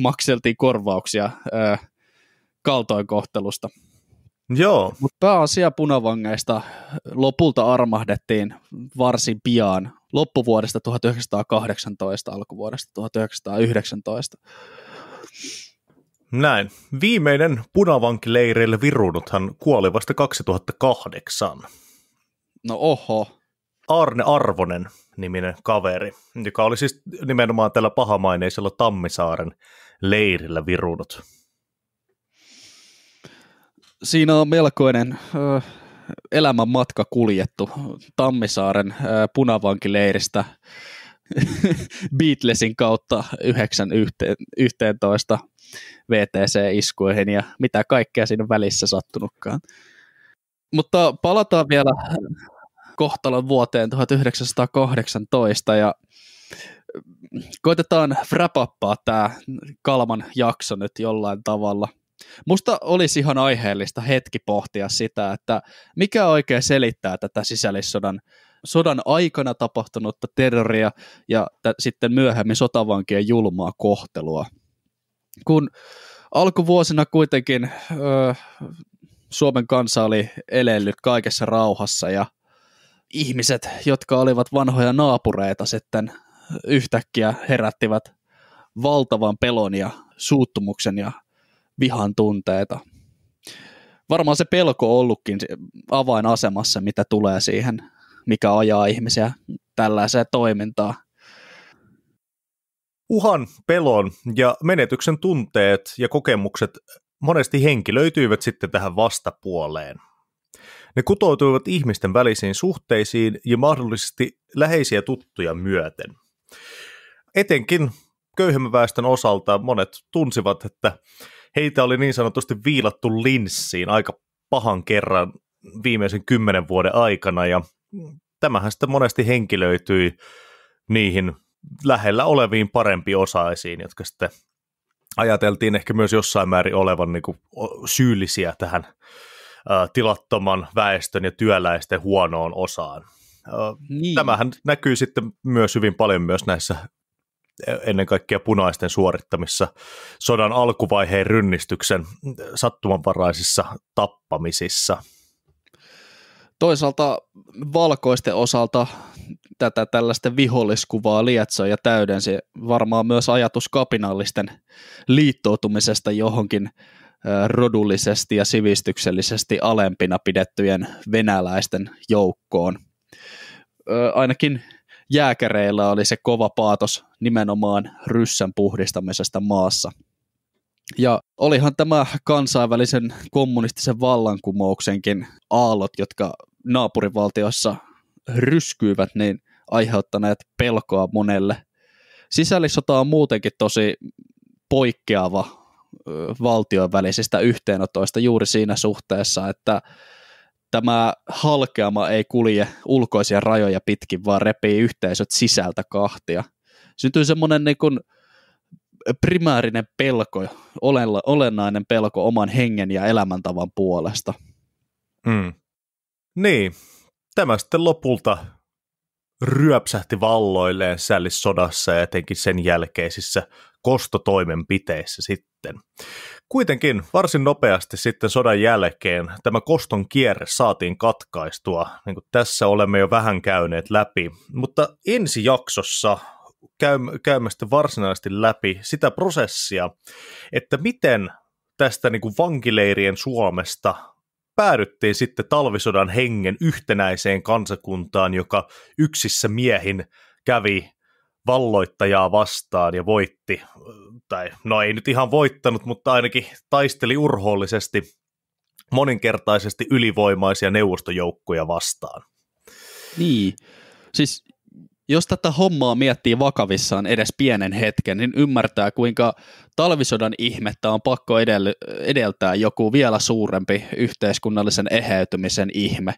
makseltiin korvauksia ö, kaltoinkohtelusta. Joo. Mutta pääasia punavangeista lopulta armahdettiin varsin pian loppuvuodesta 1918 alkuvuodesta 1919. Näin. Viimeinen punavankileireille virunuthan kuoli vasta 2008. No oho. Arne Arvonen niminen kaveri, joka oli siis nimenomaan tällä pahamaineisella Tammisaaren leirillä virunut. Siinä on melkoinen elämänmatka kuljettu Tammisaaren punavankileiristä Beatlesin kautta 9 yhteen, toista VTC-iskuihin ja mitä kaikkea siinä välissä sattunutkaan. Mutta palataan vielä kohtalon vuoteen 1918 ja koitetaan wrapappaa tämä Kalman jakso nyt jollain tavalla. Musta olisi ihan aiheellista hetki pohtia sitä, että mikä oikein selittää tätä sisällissodan sodan aikana tapahtunutta terroria ja t- sitten myöhemmin sotavankien julmaa kohtelua. Kun alkuvuosina kuitenkin ö, Suomen kansa oli elellyt kaikessa rauhassa ja ihmiset, jotka olivat vanhoja naapureita sitten yhtäkkiä herättivät valtavan pelon ja suuttumuksen ja vihan tunteita. Varmaan se pelko on ollutkin avainasemassa, mitä tulee siihen mikä ajaa ihmisiä tällaiseen toimintaan. Uhan, pelon ja menetyksen tunteet ja kokemukset monesti henkilöityivät sitten tähän vastapuoleen. Ne kutoutuivat ihmisten välisiin suhteisiin ja mahdollisesti läheisiä tuttuja myöten. Etenkin köyhemmän väestön osalta monet tunsivat, että heitä oli niin sanotusti viilattu linssiin aika pahan kerran viimeisen kymmenen vuoden aikana ja tämähän sitten monesti henkilöityi niihin lähellä oleviin parempi osaisiin, jotka sitten ajateltiin ehkä myös jossain määrin olevan niin kuin syyllisiä tähän tilattoman väestön ja työläisten huonoon osaan. niin. Tämähän näkyy sitten myös hyvin paljon myös näissä e, ennen kaikkea punaisten suorittamissa sodan alkuvaiheen rynnistyksen sattumanvaraisissa tappamisissa – toisaalta valkoisten osalta tätä tällaista viholliskuvaa lietsoi ja täydensi varmaan myös ajatus kapinallisten liittoutumisesta johonkin rodullisesti ja sivistyksellisesti alempina pidettyjen venäläisten joukkoon. Ainakin jääkäreillä oli se kova paatos nimenomaan ryssän puhdistamisesta maassa – ja olihan tämä kansainvälisen kommunistisen vallankumouksenkin aallot, jotka naapurivaltiossa ryskyivät, niin aiheuttaneet pelkoa monelle. Sisällissota on muutenkin tosi poikkeava valtion välisistä yhteenotoista juuri siinä suhteessa, että tämä halkeama ei kulje ulkoisia rajoja pitkin, vaan repii yhteisöt sisältä kahtia. Syntyy semmoinen niin kuin primäärinen pelko, olennainen pelko oman hengen ja elämäntavan puolesta. Mm. Niin, tämä sitten lopulta ryöpsähti valloilleen sällissodassa ja etenkin sen jälkeisissä kostotoimenpiteissä sitten. Kuitenkin varsin nopeasti sitten sodan jälkeen tämä koston kierre saatiin katkaistua, niin kuin tässä olemme jo vähän käyneet läpi, mutta ensi jaksossa käymästä varsinaisesti läpi sitä prosessia, että miten tästä niin kuin vankileirien Suomesta päädyttiin sitten talvisodan hengen yhtenäiseen kansakuntaan, joka yksissä miehin kävi valloittajaa vastaan ja voitti, tai no ei nyt ihan voittanut, mutta ainakin taisteli urhoollisesti moninkertaisesti ylivoimaisia neuvostojoukkoja vastaan. Niin, siis jos tätä hommaa miettii vakavissaan edes pienen hetken, niin ymmärtää, kuinka talvisodan ihmettä on pakko edell- edeltää joku vielä suurempi yhteiskunnallisen eheytymisen ihme.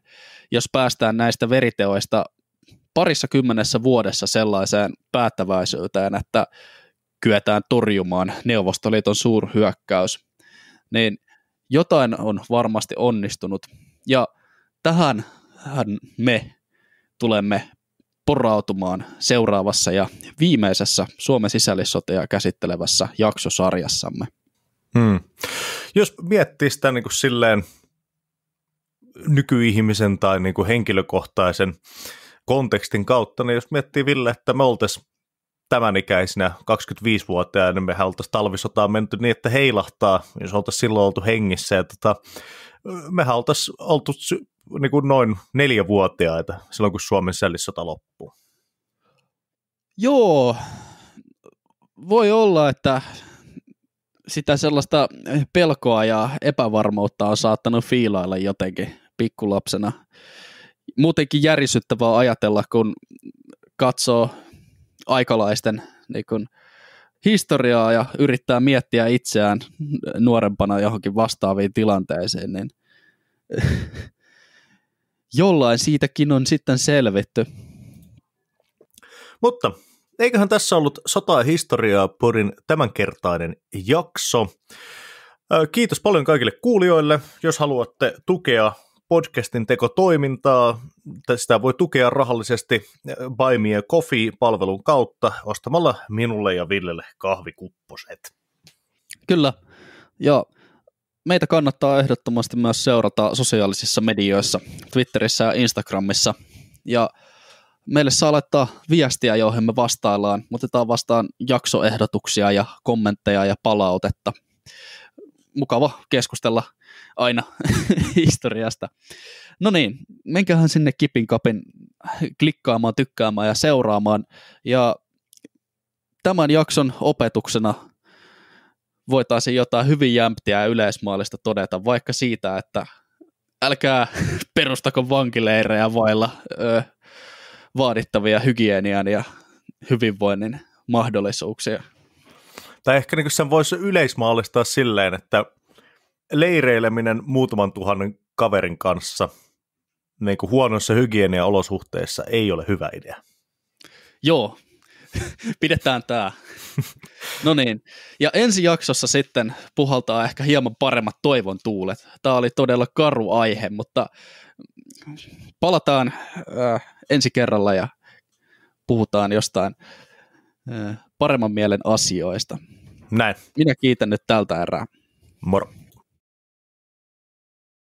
Jos päästään näistä veriteoista parissa kymmenessä vuodessa sellaiseen päättäväisyyteen, että kyetään torjumaan Neuvostoliiton suurhyökkäys, niin jotain on varmasti onnistunut. Ja tähän me tulemme porautumaan seuraavassa ja viimeisessä Suomen sisällissoteja käsittelevässä jaksosarjassamme. Hmm. Jos miettii sitä niin kuin silleen nykyihmisen tai niin kuin henkilökohtaisen kontekstin kautta, niin jos miettii Ville, että me oltaisiin tämän ikäisinä 25-vuotiaana, niin mehän oltaisiin talvisotaan menty niin, että heilahtaa, jos oltaisiin silloin oltu hengissä. Ja tota, mehän oltaisiin oltu niin kuin noin neljävuotiaita silloin, kun Suomen sällissota loppuu. Joo, voi olla, että sitä sellaista pelkoa ja epävarmuutta on saattanut fiilailla jotenkin pikkulapsena. Muutenkin järisyttävää ajatella, kun katsoo aikalaisten niin kun, historiaa ja yrittää miettiä itseään nuorempana johonkin vastaaviin tilanteisiin, niin jollain siitäkin on sitten selvetty. Mutta eiköhän tässä ollut Sotaa historiaa Porin tämänkertainen jakso. Kiitos paljon kaikille kuulijoille. Jos haluatte tukea podcastin tekotoimintaa, sitä voi tukea rahallisesti Buy Me Coffee-palvelun kautta ostamalla minulle ja Villelle kahvikupposet. Kyllä, ja meitä kannattaa ehdottomasti myös seurata sosiaalisissa medioissa, Twitterissä ja Instagramissa. Ja meille saa laittaa viestiä, joihin me vastaillaan. Otetaan vastaan jaksoehdotuksia ja kommentteja ja palautetta. Mukava keskustella aina historiasta. No niin, menkähän sinne Kipin kapin klikkaamaan, tykkäämään ja seuraamaan. Ja tämän jakson opetuksena – voitaisiin jotain hyvin jämptiä ja todeta, vaikka siitä, että älkää perustako vankileirejä vailla ö, vaadittavia hygienian ja hyvinvoinnin mahdollisuuksia. Tai ehkä niin sen voisi yleismaallistaa silleen, että leireileminen muutaman tuhannen kaverin kanssa niin kuin huonoissa hygieniaolosuhteissa ei ole hyvä idea. Joo, Pidetään tämä. No niin. Ja ensi jaksossa sitten puhaltaa ehkä hieman paremmat toivon tuulet. Tämä oli todella karu aihe, mutta palataan äh, ensi kerralla ja puhutaan jostain äh, paremman mielen asioista. Näin. Minä kiitän nyt tältä erää. Moro.